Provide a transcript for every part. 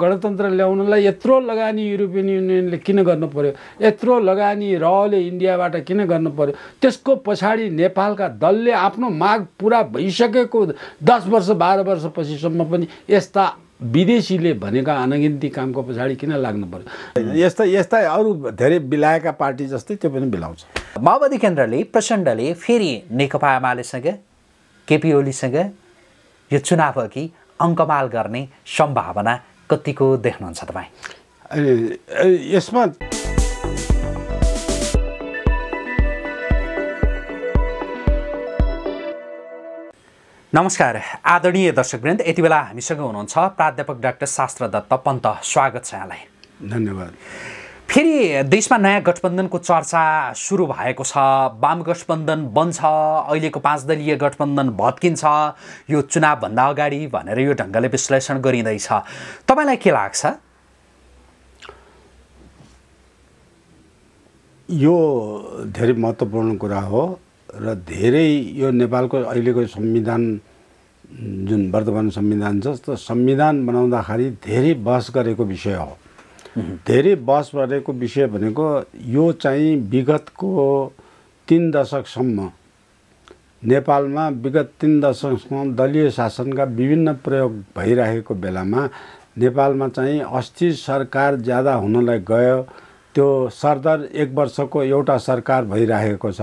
गणतन्त्र ल्याउनलाई यत्रो लगानी युरोपियन युनियनले किन गर्नु पर्यो यत्रो लगानी रले इन्डियाबाट किन गर्नु पर्यो त्यसको पछाडि नेपालका दलले आफ्नो माग पुरा भइसकेको दस वर्ष बाह्र वर्षपछिसम्म पनि यस्ता विदेशीले भनेका अनगिन्ती कामको पछाडि किन लाग्नु पर्यो यस्ता यस्ता अरू धेरै बिलाएका पार्टी जस्तै त्यो पनि बिलाउँछ माओवादी केन्द्रले प्रचण्डले फेरि नेकपा एमालेसँग केपी ओलीसँग यो चुनाव अघि अङ्कमाल गर्ने सम्भावना कतिको देख्नुहुन्छ तपाईँ यसमा नमस्कार आदरणीय दर्शकवृन्द यति बेला हामीसँग हुनुहुन्छ प्राध्यापक डाक्टर शास्त्र दत्त पन्त स्वागत छ यहाँलाई धन्यवाद फेरि देशमा नयाँ गठबन्धनको चर्चा सुरु भएको छ वाम गठबन्धन बन्छ अहिलेको पाँच दलीय गठबन्धन भत्किन्छ यो चुनावभन्दा अगाडि भनेर यो ढङ्गले विश्लेषण गरिँदैछ तपाईँलाई के लाग्छ यो धेरै महत्त्वपूर्ण कुरा हो र धेरै यो नेपालको अहिलेको संविधान जुन वर्तमान संविधान छ त्यो संविधान बनाउँदाखेरि धेरै बहस गरेको विषय हो धेरै बहस रहेको विषय भनेको यो चाहिँ विगतको तिन दशकसम्म नेपालमा विगत तिन दशकसम्म दलीय शासनका विभिन्न प्रयोग भइरहेको बेलामा नेपालमा चाहिँ अस्थिर सरकार ज्यादा हुनलाई गयो त्यो सरदर एक वर्षको एउटा सरकार भइराखेको छ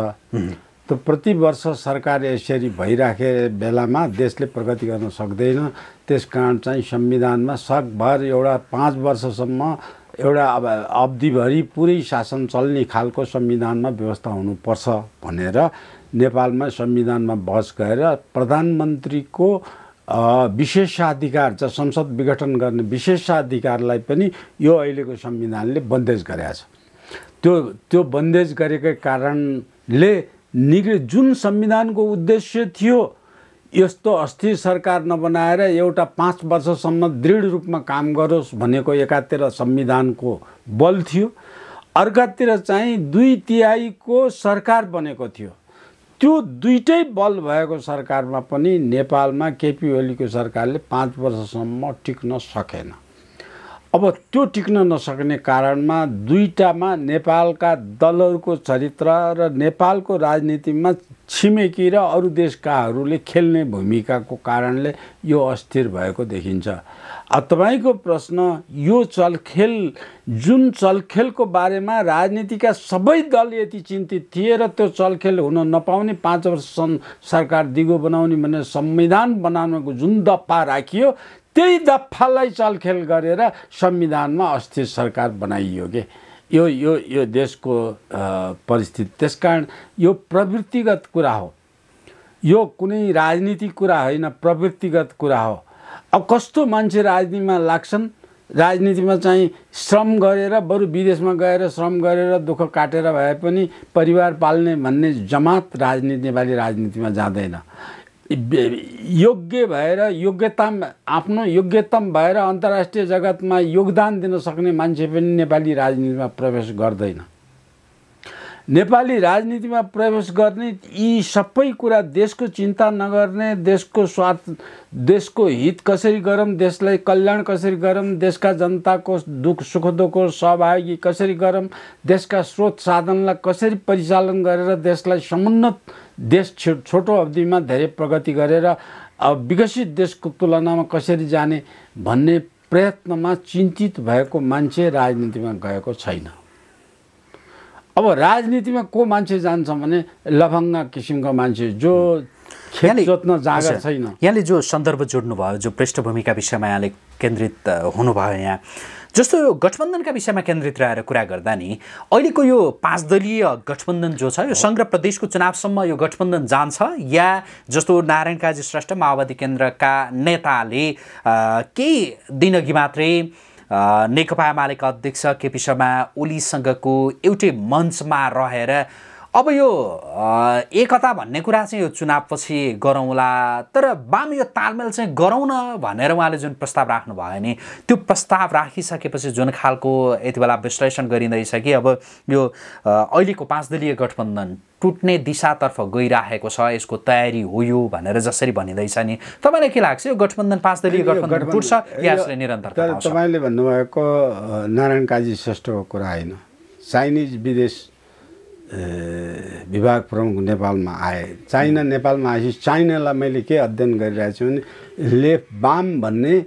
त्यो प्रतिवर्ष सरकार यसरी भइराखे बेलामा देशले प्रगति गर्न सक्दैन त्यस कारण चाहिँ संविधानमा सकभर एउटा पाँच वर्षसम्म एउटा अब अवधिभरि पुरै शासन चल्ने खालको संविधानमा व्यवस्था हुनुपर्छ भनेर नेपालमा संविधानमा बहस गएर प्रधानमन्त्रीको विशेषाधिकार चाहिँ संसद विघटन गर्ने विशेषाधिकारलाई पनि यो अहिलेको संविधानले बन्देज गरेका छ त्यो त्यो बन्देज गरेकै कारणले निगृ जुन संविधानको उद्देश्य थियो यस्तो अस्थिर सरकार नबनाएर एउटा पाँच वर्षसम्म दृढ रूपमा काम गरोस् भनेको एकातिर संविधानको बल थियो अर्कातिर चाहिँ दुई तिहाईको सरकार बनेको थियो त्यो दुइटै बल भएको सरकारमा पनि नेपालमा केपी ओलीको सरकारले पाँच वर्षसम्म टिक्न सकेन अब त्यो टिक्न नसक्ने कारणमा दुईवटामा नेपालका दलहरूको चरित्र र नेपालको राजनीतिमा छिमेकी र अरू देशकाहरूले खेल्ने भूमिकाको कारणले यो अस्थिर भएको देखिन्छ तपाईँको प्रश्न यो चलखेल जुन चलखेलको बारेमा राजनीतिका सबै दल यति चिन्तित थिए र त्यो चलखेल हुन नपाउने पाँच वर्ष सरकार दिगो बनाउने भनेर संविधान बनाउनको जुन दफा राखियो त्यही दफालाई चलखेल गरेर संविधानमा अस्थिर सरकार बनाइयो कि यो यो यो देशको परिस्थिति त्यस कारण यो प्रवृत्तिगत कुरा हो यो कुनै राजनीतिक कुरा होइन प्रवृत्तिगत कुरा हो अब कस्तो मान्छे राजनीतिमा लाग्छन् राजनीतिमा चाहिँ श्रम गरेर बरु विदेशमा गएर श्रम गरेर दुःख काटेर भए पनि परिवार पाल्ने भन्ने जमात राजनीति नेपाली राजनीतिमा जाँदैन योग्य भएर योग्यताम आफ्नो योग्यतम भएर अन्तर्राष्ट्रिय जगतमा योगदान दिन सक्ने मान्छे पनि नेपाली राजनीतिमा प्रवेश गर्दैन नेपाली राजनीतिमा प्रवेश गर्ने यी सबै कुरा देशको चिन्ता नगर्ने देशको स्वार्थ देशको हित कसरी गरौँ देशलाई कल्याण कसरी गरौँ देशका जनताको दुःख सुख दुःखको सहभागी कसरी गरौँ देशका स्रोत साधनलाई कसरी परिचालन गरेर देशलाई समुन्नत देश छो छोटो अवधिमा धेरै प्रगति गरेर अब विकसित देशको तुलनामा कसरी जाने भन्ने प्रयत्नमा चिन्तित भएको मान्छे राजनीतिमा गएको छैन अब राजनीतिमा को मान्छे जान्छ भने लफङ्गा किसिमको मान्छे जो छैन जोत्न यहाँले जो सन्दर्भ जोड्नुभयो जो पृष्ठभूमिका विषयमा यहाँले केन्द्रित हुनुभयो यहाँ जस्तो यो गठबन्धनका विषयमा केन्द्रित रहेर कुरा गर्दा नि अहिलेको यो पाँच दलीय गठबन्धन जो छ यो सङ्घ प्रदेशको चुनावसम्म यो गठबन्धन जान्छ या जस्तो नारायण काजी श्रेष्ठ माओवादी केन्द्रका नेताले केही दिनअघि मात्रै नेकपा मालेका अध्यक्ष केपी शर्मा ओलीसँगको एउटै मञ्चमा रहेर अब यो एकता भन्ने कुरा चाहिँ यो चुनावपछि गरौँला तर बाम यो तालमेल चाहिँ गरौँ न भनेर उहाँले जुन प्रस्ताव राख्नुभयो नि त्यो प्रस्ताव राखिसकेपछि जुन खालको यति बेला विश्लेषण गरिँदैछ कि अब यो अहिलेको पाँच दलीय गठबन्धन टुट्ने दिशातर्फ गइराखेको छ यसको तयारी हो यो भनेर जसरी भनिँदैछ नि तपाईँलाई के लाग्छ यो गठबन्धन पाँच दलीय गठबन्धन टुट्छ या निरन्तर तपाईँले भन्नुभएको नारायण काजी श्रेष्ठको कुरा होइन चाइनिज विदेश विभाग प्रमुख नेपालमा आए चाइना नेपालमा आएपछि चाइनालाई मैले के अध्ययन गरिरहेको छु भने लेफ्ट बाम भन्ने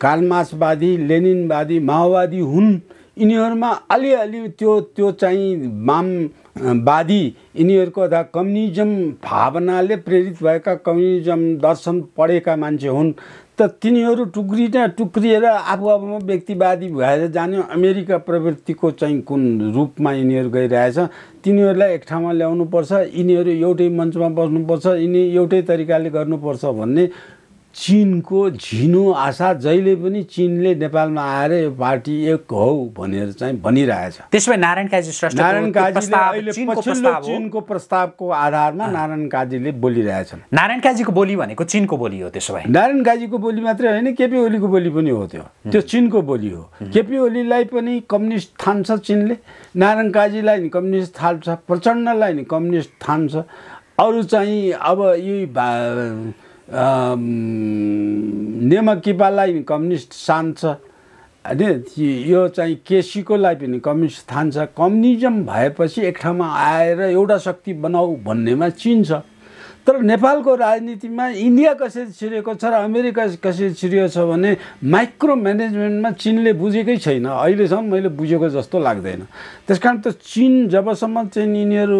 कालमासवादी लेनिनवादी माओवादी हुन् यिनीहरूमा अलिअलि त्यो त्यो चाहिँ वामवादी यिनीहरूको अथवा कम्युनिजम भावनाले प्रेरित भएका कम्युनिजम दर्शन पढेका मान्छे हुन् त तिनीहरू टुक्रिन टुक्रिएर आफू आफूमा व्यक्तिवादी भएर जाने अमेरिका प्रवृत्तिको चाहिँ कुन रूपमा यिनीहरू गइरहेछ तिनीहरूलाई एक ठाउँमा ल्याउनुपर्छ यिनीहरू एउटै मञ्चमा बस्नुपर्छ यिनी एउटै तरिकाले गर्नुपर्छ भन्ने चिनको झिनो आशा जहिले पनि चिनले नेपालमा आएर यो पार्टी एक हो भनेर चाहिँ भनिरहेछ त्यसमा नारायण काजी नारायण काजीले चिनको प्रस्तावको आधारमा नारायण काजीले बोलिरहेछन् नारायण काजीको बोली भनेको चिनको बोली हो त्यसो भए नारायण काजीको बोली मात्रै होइन केपी ओलीको बोली पनि हो त्यो त्यो चिनको बोली हो केपी ओलीलाई पनि कम्युनिस्ट थान्छ चिनले नारायण काजीलाई नि कम्युनिस्ट थाल्छ प्रचण्डलाई नि कम्युनिस्ट थाम्छ अरू चाहिँ अब यी नेमा किपाललाई कम्युनिस्ट सान्छ छ होइन यो चाहिँ केसीकोलाई पनि कम्युनिस्ट थान्छ कम्युनिजम भएपछि एक ठाउँमा आएर एउटा शक्ति बनाऊ भन्नेमा चिन्छ तर नेपालको राजनीतिमा इन्डिया कसरी छिरेको छ र अमेरिका कसरी छिरिएको छ भने माइक्रो म्यानेजमेन्टमा चिनले बुझेकै छैन अहिलेसम्म मैले बुझेको जस्तो लाग्दैन त्यस कारण त चिन जबसम्म चाहिँ यिनीहरू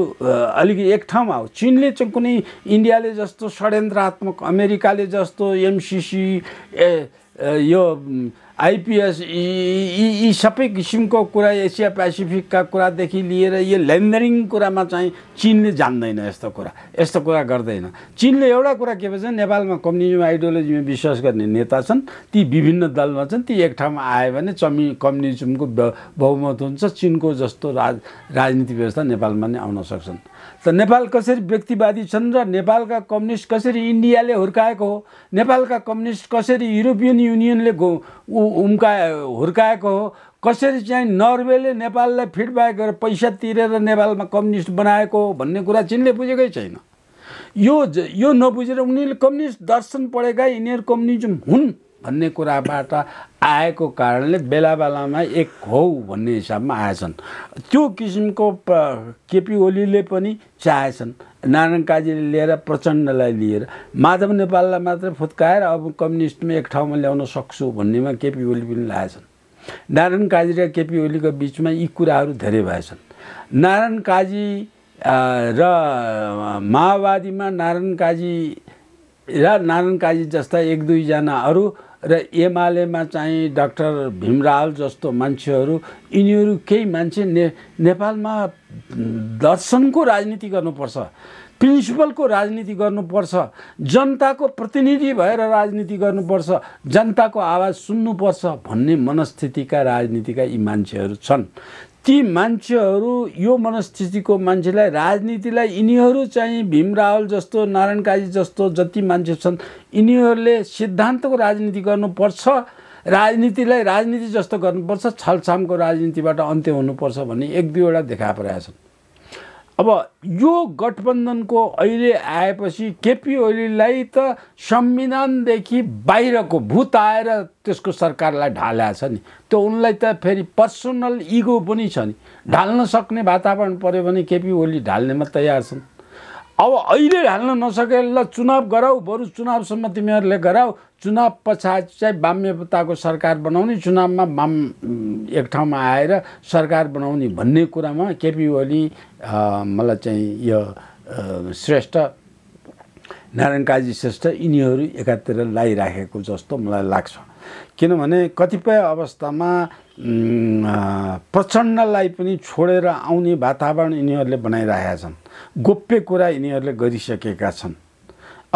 अलिकति एक ठाउँमा हो चिनले चाहिँ कुनै इन्डियाले जस्तो षड्यन्त्रात्मक अमेरिकाले जस्तो एमसिसी ए यो आइपिएस यी यी सबै किसिमको कुरा एसिया पेसिफिकका कुरादेखि लिएर यो ल्यान्डरिङ कुरामा चाहिँ चिनले जान्दैन यस्तो कुरा यस्तो कुरा गर्दैन चिनले एउटा कुरा के भन्छ नेपालमा कम्युनिजम आइडियोलोजीमा विश्वास गर्ने नेता छन् ती विभिन्न दलमा छन् ती एक ठाउँमा आयो भने चमि कम्युनिजमको बहुमत हुन्छ चिनको जस्तो राज राजनीति व्यवस्था नेपालमा नै आउन सक्छन् त नेपाल कसरी व्यक्तिवादी छन् र नेपालका कम्युनिस्ट कसरी इन्डियाले हुर्काएको हो नेपालका कम्युनिस्ट कसरी युरोपियन युनियनले गो उम्का हुर्काएको हो कसरी चाहिँ नर्वेले नेपाललाई फिडब्याक गरेर पैसा तिरेर नेपालमा कम्युनिस्ट बनाएको हो भन्ने कुरा चिनले बुझेकै छैन यो यो नबुझेर उनीहरूले कम्युनिस्ट दर्शन पढेका यिनीहरू कम्युनिजम हुन् भन्ने कुराबाट आएको कारणले बेला बेलामा एक हो भन्ने हिसाबमा आएछन् त्यो किसिमको केपी ओलीले पनि चाहेछन् नारायण काजीले लिएर प्रचण्डलाई लिएर माधव नेपाललाई मात्र फुत्काएर अब कम्युनिस्टमा एक ठाउँमा ल्याउन सक्छु भन्नेमा केपी ओली पनि लागेछन् नारायण काजी र केपी ओलीको बिचमा यी कुराहरू धेरै भएछन् नारायण काजी र माओवादीमा नारायण काजी र नारायण काजी जस्ता एक दुईजना अरू र एमालेमा चाहिँ डाक्टर भीमराल जस्तो मान्छेहरू यिनीहरू केही मान्छे ने नेपालमा दर्शनको राजनीति गर्नुपर्छ प्रिन्सिपलको राजनीति गर्नुपर्छ जनताको प्रतिनिधि भएर राजनीति गर्नुपर्छ जनताको आवाज सुन्नुपर्छ भन्ने मनस्थितिका राजनीतिका यी मान्छेहरू छन् ती मान्छेहरू यो मनस्थितिको मान्छेलाई राजनीतिलाई यिनीहरू चाहिँ भीम रावल जस्तो नारायण काजी जस्तो जति मान्छे छन् यिनीहरूले सिद्धान्तको राजनीति गर्नुपर्छ राजनीतिलाई राजनीति जस्तो गर्नुपर्छ छलछामको राजनीतिबाट अन्त्य हुनुपर्छ भन्ने एक दुईवटा देखा परेका छन् अब यो गठबन्धनको अहिले आएपछि केपी ओलीलाई त संविधानदेखि बाहिरको भूत आएर त्यसको सरकारलाई ढालेको छ नि त्यो उनलाई त फेरि पर्सनल इगो पनि छ नि ढाल्न सक्ने वातावरण पऱ्यो भने केपी ओली ढाल्नेमा तयार छन् अब अहिले हाल्न नसके ल चुनाव गराऊ बरु चुनावसम्म तिमीहरूले गराऊ चुनाव पछाडि चाहिँ वाम्यताको सरकार बनाउने चुनावमा वाम एक ठाउँमा आएर सरकार बनाउने भन्ने कुरामा केपी ओली मलाई चाहिँ यो श्रेष्ठ नारायण काजी श्रेष्ठ यिनीहरू एकातिर लगाइराखेको जस्तो मलाई लाग्छ किनभने कतिपय अवस्थामा प्रचण्डलाई पनि छोडेर आउने वातावरण यिनीहरूले बनाइरहेका छन् गोप्य कुरा यिनीहरूले गरिसकेका छन्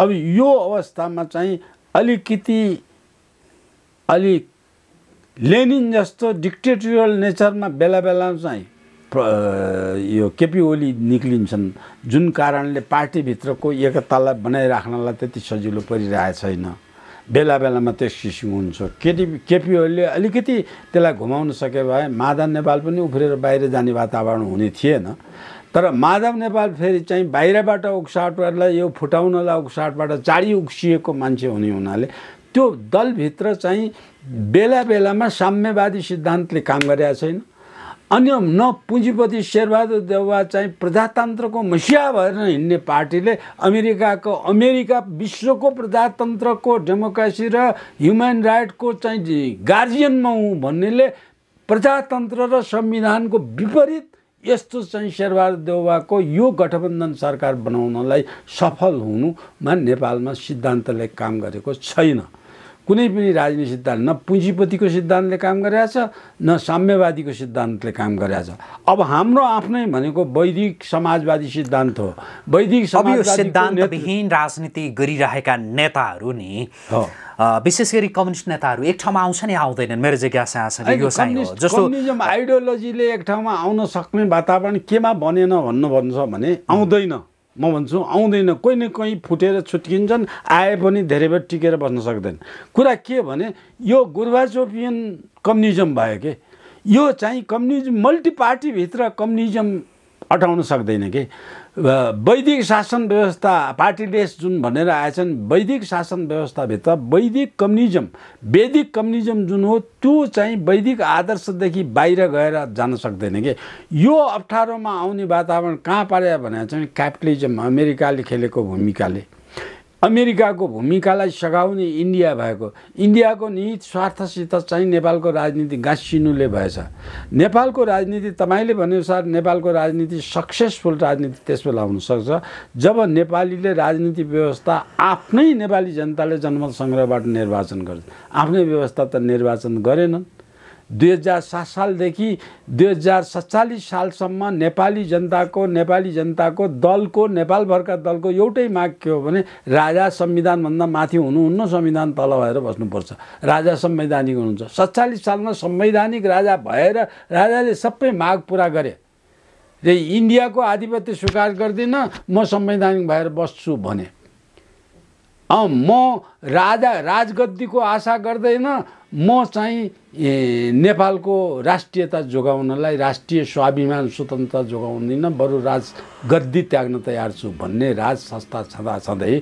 अब यो अवस्थामा चाहिँ अलिकति अलि लेनिन जस्तो डिक्टेटरियल नेचरमा बेला बेलामा चाहिँ यो केपी ओली निक्लिन्छन् जुन कारणले पार्टीभित्रको एकतालाई बनाइराख्नलाई त्यति सजिलो परिरहेको छैन बेला बेलामा त्यस किसिम हुन्छ केटी केपीहरूले अलिकति त्यसलाई घुमाउन सके भए माधव नेपाल पनि उफ्रेर बाहिर जाने वातावरण हुने थिएन तर माधव नेपाल फेरि चाहिँ बाहिरबाट उक्साटहरूलाई यो फुटाउनलाई उक्साटबाट चाँडी उक्सिएको मान्छे हुने हुनाले त्यो दलभित्र चाहिँ बेला बेलामा साम्यवादी सिद्धान्तले काम गरेका छैन अन्य न पुँजीपति शेरबहादुर देउवा चाहिँ प्रजातन्त्रको मसिया भएर हिँड्ने पार्टीले अमेरिकाको अमेरिका विश्वको प्रजातन्त्रको डेमोक्रेसी र ह्युमन राइटको चाहिँ गार्जियनमा हुँ भन्नेले प्रजातन्त्र र संविधानको विपरीत यस्तो चाहिँ शेरबहादुर देउवाको यो गठबन्धन सरकार बनाउनलाई सफल हुनुमा नेपालमा सिद्धान्तले काम गरेको छैन कुनै पनि राजनीतिक सिद्धान्त न पुँजीपतिको सिद्धान्तले काम गरिरहेछ न साम्यवादीको सिद्धान्तले काम छ अब हाम्रो आफ्नै भनेको वैदिक समाजवादी सिद्धान्त हो वैदिक सिद्धान्तविहीन राजनीति गरिरहेका नेताहरू नि विशेष गरी कम्युनिस्ट नेताहरू एक ठाउँमा आउँछ नि आउँदैनन् मेरो जिज्ञासा छ जस्तो आइडियोलोजीले एक ठाउँमा आउन सक्ने वातावरण केमा बनेन भन्नु भन्छ भने आउँदैन म भन्छु आउँदैन कोही न कोही फुटेर छुट्किन्छन् आए पनि धेरै बेर टिकेर बस्न सक्दैन कुरा के भने यो गोर्वाचोपियन कम्युनिजम भयो कि यो चाहिँ कम्युनिजम मल्टिपार्टीभित्र कम्युनिजम अटाउन सक्दैन कि वैदिक शासन व्यवस्था पार्टी जुन भनेर आएछन् वैदिक शासन व्यवस्थाभित्र वैदिक कम्युनिजम वैदिक कम्युनिजम जुन हो त्यो चाहिँ वैदिक आदर्शदेखि बाहिर गएर जान सक्दैन कि यो अप्ठ्यारोमा आउने वातावरण कहाँ पार्यो भने चाहिँ क्यापिटलिजम अमेरिकाले खेलेको भूमिकाले अमेरिकाको भूमिकालाई सघाउने इन्डिया भएको इन्डियाको निहित स्वार्थसित चाहिँ नेपालको राजनीति गाँसिनुले भएछ नेपालको राजनीति तपाईँले भनेअनुसार नेपालको राजनीति सक्सेसफुल राजनीति त्यस बेला हुनसक्छ जब नेपालीले राजनीति व्यवस्था आफ्नै नेपाली जनताले जनमत सङ्ग्रहबाट निर्वाचन गर्छ आफ्नै व्यवस्था त निर्वाचन गरेनन् दुई हजार सात सालदेखि दुई हजार सत्तालिस सालसम्म नेपाली जनताको नेपाली जनताको दलको नेपालभरका दलको एउटै माग के हो भने राजा संविधानभन्दा माथि हुनुहुन्न संविधान तल भएर बस्नुपर्छ राजा संवैधानिक हुनुहुन्छ सत्तालिस सालमा संवैधानिक राजा भएर राजाले सबै माग पुरा गरे र इन्डियाको आधिपत्य स्वीकार गर्दिनँ म संवैधानिक भएर बस्छु भने म राजा राजगद्दीको आशा गर्दैन म चाहिँ नेपालको राष्ट्रियता जोगाउनलाई राष्ट्रिय स्वाभिमान स्वतन्त्रता जोगाउँदिनँ बरु राजगद्दी त्याग्न तयार छु भन्ने राज संस्था छँदा छँदै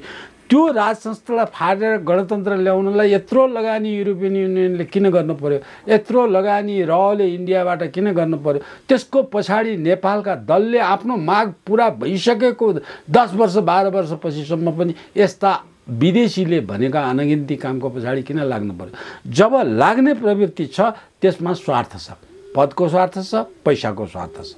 त्यो राज संस्थालाई फाडेर गणतन्त्र ल्याउनलाई यत्रो लगानी युरोपियन युनियनले किन गर्नु पऱ्यो यत्रो लगानी रले इन्डियाबाट किन गर्नु पऱ्यो त्यसको पछाडि नेपालका दलले आफ्नो माग पुरा भइसकेको दस वर्ष बाह्र वर्षपछिसम्म पनि यस्ता विदेशीले भनेका अनगिन्ती कामको पछाडि किन लाग्नु पर्यो जब लाग्ने प्रवृत्ति छ त्यसमा स्वार्थ छ पदको स्वार्थ छ पैसाको स्वार्थ छ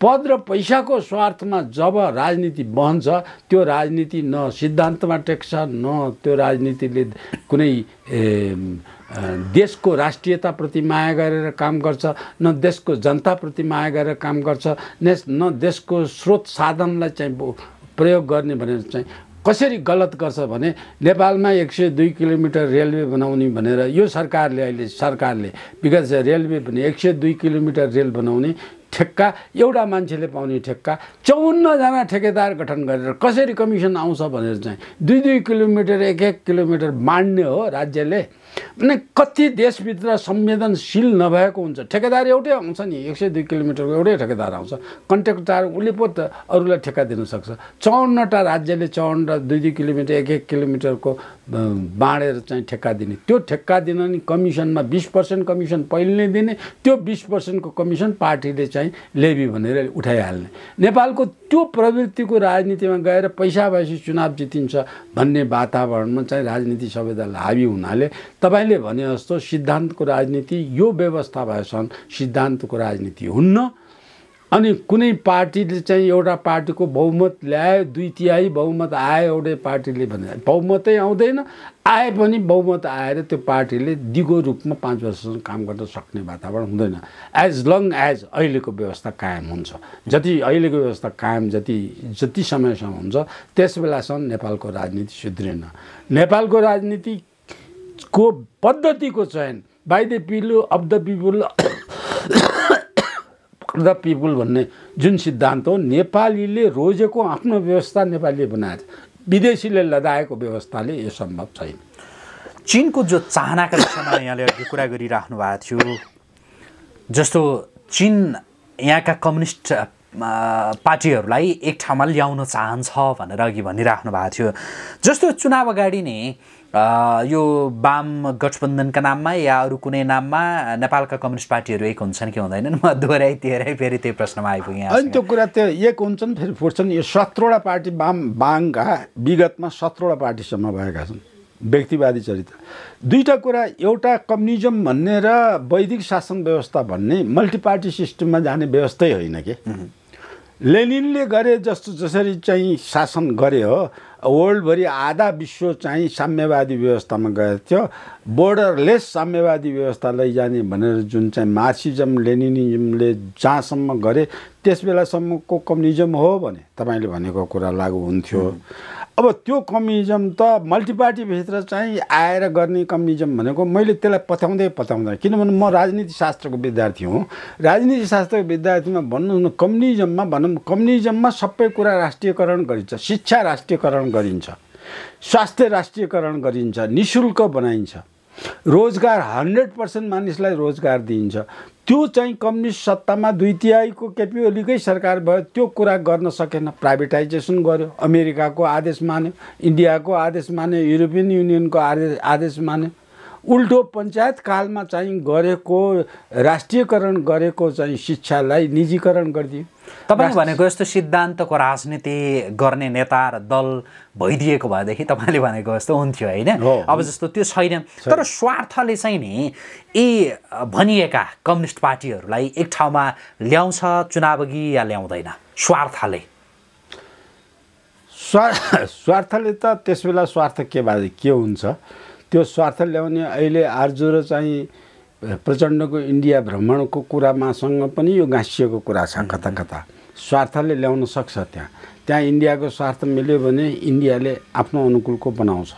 पद र पैसाको स्वार्थमा जब राजनीति बहन्छ त्यो राजनीति न सिद्धान्तमा टेक्छ न त्यो राजनीतिले कुनै देशको राष्ट्रियताप्रति माया गरेर काम गर्छ न देशको जनताप्रति माया गरेर काम गर्छ न देशको स्रोत साधनलाई चाहिँ प्रयोग गर्ने भनेर चाहिँ कसरी गलत गर्छ भने नेपालमा एक सय दुई किलोमिटर रेलवे बनाउने भनेर यो सरकारले अहिले सरकारले विगत रेलवे पनि एक सय दुई किलोमिटर रेल बनाउने ठेक्का एउटा मान्छेले पाउने ठेक्का चौवन्नजना ठेकेदार गठन गरेर कसरी कमिसन आउँछ भनेर चाहिँ दुई दुई किलोमिटर एक एक किलोमिटर बाँड्ने हो राज्यले भने कति देशभित्र संवेदनशील नभएको हुन्छ ठेकेदार एउटै आउँछ नि एक सय दुई किलोमिटरको एउटै ठेकेदार आउँछ कन्ट्र्याक्टर उसले पो त अरूलाई ठेक्का दिनसक्छ चौवन्नवटा राज्यले चौवन्न दुई दुई किलोमिटर एक एक किलोमिटरको बाँडेर चाहिँ ठेक्का दिने त्यो ठेक्का दिन नि कमिसनमा बिस पर्सेन्ट कमिसन पहिले नै दिने त्यो बिस पर्सेन्टको कमिसन पार्टीले चाहिँ चाहिँ लेबी भनेर उठाइहाल्ने नेपालको त्यो प्रवृत्तिको राजनीतिमा गएर पैसा भएपछि चुनाव जितिन्छ भन्ने वातावरणमा चाहिँ राजनीति सबैलाई हाबी हुनाले तपाईँले भने जस्तो सिद्धान्तको राजनीति यो व्यवस्था भएसम्म सिद्धान्तको राजनीति हुन्न अनि कुनै पार्टीले चाहिँ एउटा पार्टीको बहुमत ल्यायो दुई तिहाई बहुमत आयो एउटै पार्टीले भने बहुमतै आउँदैन आए पनि बहुमत आएर त्यो पार्टीले दिगो रूपमा पाँच वर्षसम्म काम गर्न सक्ने वातावरण हुँदैन एज लङ एज अहिलेको व्यवस्था कायम हुन्छ जति अहिलेको व्यवस्था कायम जति जति समयसम्म हुन्छ त्यस बेलासम्म नेपालको राजनीति सुध्रिएन नेपालको राजनीतिको पद्धतिको चयन by the people of the people the people भन्ने जुन सिद्धान्त हो नेपालीले रोजेको आफ्नो व्यवस्था नेपालीले बनाएको विदेशीले लदाएको व्यवस्थाले यो सम्भव छैन चिनको जो चाहनाका विषयमा यहाँले अघि कुरा गरिराख्नु भएको थियो जस्तो चिन यहाँका कम्युनिस्ट पार्टीहरूलाई एक ठाउँमा ल्याउन चाहन्छ भनेर अघि भनिराख्नु भएको थियो जस्तो चुनाव अगाडि नै यो वाम गठबन्धनका नाममा या अरू कुनै नाममा नेपालका कम्युनिस्ट पार्टीहरू एक हुन्छन् कि हुँदैनन् म दोहोऱ्याइ तेह्रै फेरि त्यही प्रश्नमा आइपुगेँ अनि त्यो कुरा त्यो एक हुन्छन् फेरि फुट्छन् यो सत्रवटा पार्टी वाम बाङका विगतमा सत्रवटा पार्टीसम्म भएका छन् व्यक्तिवादी चरित्र दुईवटा कुरा एउटा कम्युनिजम भन्ने र वैदिक शासन व्यवस्था भन्ने मल्टिपार्टी सिस्टममा जाने व्यवस्थै होइन कि लेनिनले गरे जस्तो जसरी चाहिँ शासन गरे हो वर्ल्डभरि आधा विश्व चाहिँ साम्यवादी व्यवस्थामा गएको थियो बोर्डरलेस साम्यवादी व्यवस्था लैजाने भनेर जुन चाहिँ मार्सिजम लेनिनिजमले जहाँसम्म गरे त्यस बेलासम्मको कम्युनिजम हो भने तपाईँले भनेको कुरा लागु हुन्थ्यो अब त्यो कम्युनिजम त मल्टिपार्टीभित्र चाहिँ आएर गर्ने कम्युनिजम भनेको मैले त्यसलाई पथ्याउँदै पथ्याउँदैन किनभने म राजनीति शास्त्रको विद्यार्थी हुँ राजनीति शास्त्रको विद्यार्थीमा भन्नु न कम्युनिजममा भनौँ कम्युनिजममा सबै कुरा राष्ट्रियकरण गरिन्छ शिक्षा राष्ट्रियकरण गरिन्छ स्वास्थ्य राष्ट्रियकरण गरिन्छ नि बनाइन्छ रोजगार हन्ड्रेड पर्सेन्ट मानिसलाई रोजगार दिइन्छ त्यो चाहिँ कम्युनिस्ट सत्तामा दुई तिहाईको केपी ओलीकै सरकार भयो त्यो कुरा गर्न सकेन प्राइभेटाइजेसन गर्यो अमेरिकाको आदेश मान्यो इन्डियाको आदेश मान्यो युरोपियन युनियनको आदेश आदेश मान्यो उल्टो पञ्चायत कालमा चाहिँ गरेको राष्ट्रियकरण गरेको चाहिँ शिक्षालाई निजीकरण गरिदियो तपाईँले भनेको जस्तो सिद्धान्तको राजनीति गर्ने नेता र दल भइदिएको भएदेखि तपाईँले भनेको जस्तो हुन्थ्यो होइन अब जस्तो त्यो छैन तर स्वार्थले चाहिँ नि यी भनिएका कम्युनिस्ट पार्टीहरूलाई एक ठाउँमा ल्याउँछ चुनाव अघि या ल्याउँदैन स्वार्थले स्वा स्वार्थले त त्यस बेला स्वार्थ के भए के हुन्छ त्यो स्वार्थ ल्याउने अहिले आर्जु र चाहिँ प्रचण्डको इन्डिया भ्रमणको कुरामासँग पनि यो गाँसिएको कुरा छ कता कता स्वार्थले ल्याउन सक्छ त्यहाँ त्यहाँ इन्डियाको स्वार्थ मिल्यो भने इन्डियाले आफ्नो अनुकूलको बनाउँछ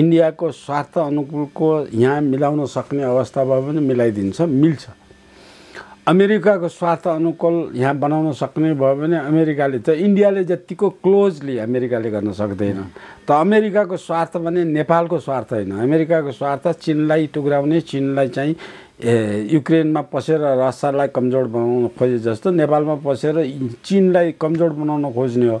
इन्डियाको स्वार्थ अनुकूलको यहाँ मिलाउन सक्ने अवस्था भयो भने मिलाइदिन्छ मिल्छ अमेरिकाको स्वार्थ अनुकूल यहाँ बनाउन सक्ने भयो भने अमेरिकाले त इन्डियाले जतिको क्लोजली अमेरिकाले गर्न सक्दैन त अमेरिकाको स्वार्थ भने नेपालको स्वार्थ होइन अमेरिकाको स्वार्थ चिनलाई टुक्राउने चिनलाई चाहिँ ए युक्रेनमा पसेर रसियालाई कमजोर बनाउन खोजे जस्तो नेपालमा पसेर चिनलाई कमजोर बनाउन खोज्ने हो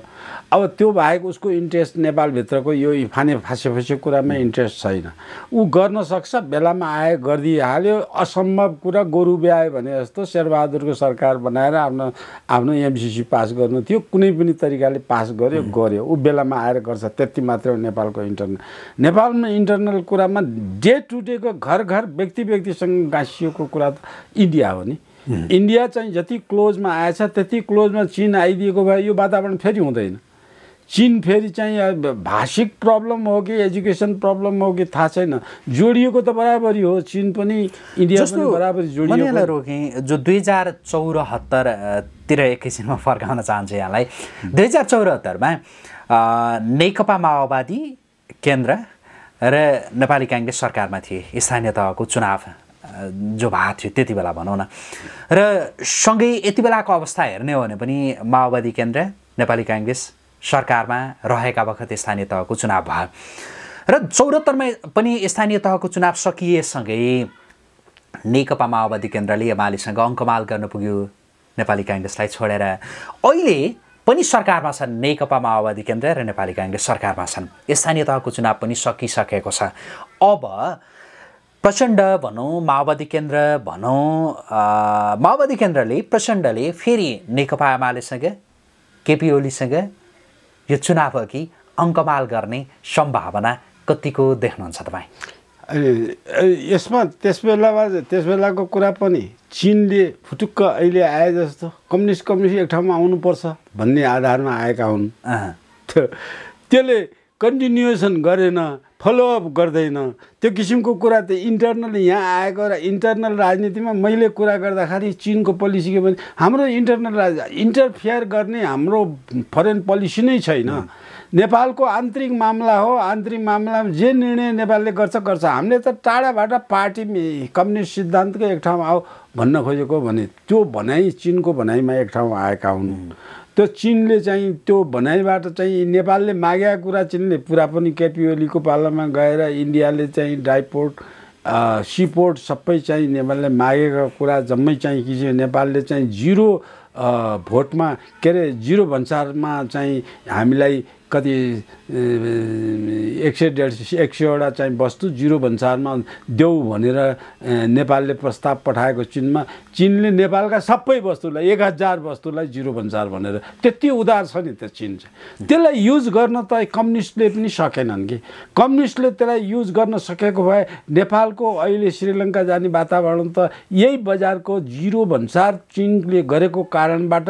अब त्यो बाहेक उसको इन्ट्रेस्ट नेपालभित्रको यो इफाने फाँसे फाँसे कुरामा इन्ट्रेस्ट छैन ऊ गर्न सक्छ बेलामा आयो गरिदिइहाल्यो असम्भव कुरा गोरु ब्यायो भने जस्तो शेरबहादुरको सरकार बनाएर आफ्नो आफ्नो एमसिसी पास गर्नु थियो कुनै पनि तरिकाले पास गर्यो गर्यो ऊ बेलामा आएर गर्छ त्यति मात्रै हो नेपालको इन्टरनल नेपालमा इन्टरनल कुरामा डे टु डेको घर घर व्यक्ति व्यक्तिसँग गाँसिएको कुरा त इन्डिया हो नि इन्डिया चाहिँ जति क्लोजमा आएछ त्यति क्लोजमा चिन आइदिएको भए यो वातावरण फेरि हुँदैन चिन फेरि चाहिँ भाषिक प्रब्लम हो कि एजुकेसन प्रब्लम हो कि थाहा छैन जोडिएको त बराबरी हो चिन पनि इन्डिया जस्तो बराबरी जोडिएको रोकेँ जो दुई हजार चौरात्तरतिर एकैछिनमा फर्काउन चाहन्छु यहाँलाई दुई हजार चौरात्तरमा नेकपा माओवादी केन्द्र र नेपाली काङ्ग्रेस सरकारमा थिए स्थानीय तहको चुनाव जो भएको थियो त्यति बेला भनौँ न र सँगै यति बेलाको अवस्था हेर्ने हो भने पनि माओवादी केन्द्र नेपाली काङ्ग्रेस सरकारमा रहेका बखत स्थानीय तहको चुनाव भयो र चौरात्तरमा पनि स्थानीय तहको चुनाव सकिएसँगै नेकपा माओवादी केन्द्रले एमालेसँग अङ्कमाल गर्न पुग्यो नेपाली काङ्ग्रेसलाई छोडेर अहिले पनि सरकारमा छन् नेकपा माओवादी केन्द्र र नेपाली काङ्ग्रेस सरकारमा छन् स्थानीय तहको चुनाव पनि सकिसकेको छ अब प्रचण्ड भनौँ माओवादी केन्द्र भनौँ माओवादी केन्द्रले प्रचण्डले फेरि नेकपा एमालेसँग केपी ओलीसँग यो चुनाव अघि अङ्कमाल गर्ने सम्भावना कतिको देख्नुहुन्छ तपाईँ यसमा त्यस बेलामा त्यस बेलाको कुरा पनि चिनले फुटुक्क अहिले आए जस्तो कम्युनिस्ट कम्युनिस्ट एक ठाउँमा आउनुपर्छ भन्ने आधारमा आएका हुन् त्यो त्यसले कन्टिन्युसन गरेन फलोअप गर्दैन त्यो किसिमको कुरा त इन्टरनल यहाँ आएको र इन्टरनल राजनीतिमा मैले कुरा गर्दाखेरि चिनको पोलिसी के भने हाम्रो इन्टरनल राज इन्टरफियर गर्ने हाम्रो फरेन पोलिसी नै छैन नेपालको आन्तरिक मामला हो आन्तरिक मामलामा जे निर्णय नेपालले गर्छ गर्छ हामीले त टाढाबाट पार्टी कम्युनिस्ट सिद्धान्तकै एक ठाउँ आऊ भन्न खोजेको भने त्यो भनाइ चिनको भनाइमा एक ठाउँ आएका हुन् त्यो चिनले चाहिँ त्यो भनाइबाट चाहिँ नेपालले मागेका कुरा चिनले पुरा पनि केपिओलीको पालामा गएर इन्डियाले चाहिँ ड्राइपोर्ट सिपोर्ट सबै चाहिँ नेपालले मागेको कुरा जम्मै चाहिँ कि नेपालले चाहिँ जिरो भोटमा के अरे जिरो भन्सारमा चाहिँ हामीलाई कति एक सय डेढ सय एक सयवटा चाहिँ वस्तु जिरो भन्सारमा देऊ भनेर नेपालले प्रस्ताव पठाएको चिनमा चिनले नेपालका सबै वस्तुलाई एक हजार वस्तुलाई जिरो भन्सार भनेर त्यति उदार छ नि त्यो चिन चाहिँ त्यसलाई युज गर्न त कम्युनिस्टले पनि सकेनन् कि कम्युनिस्टले त्यसलाई युज गर्न सकेको भए नेपालको अहिले श्रीलङ्का जाने वातावरण त यही बजारको जिरो भन्सार चिनले गरेको कारणबाट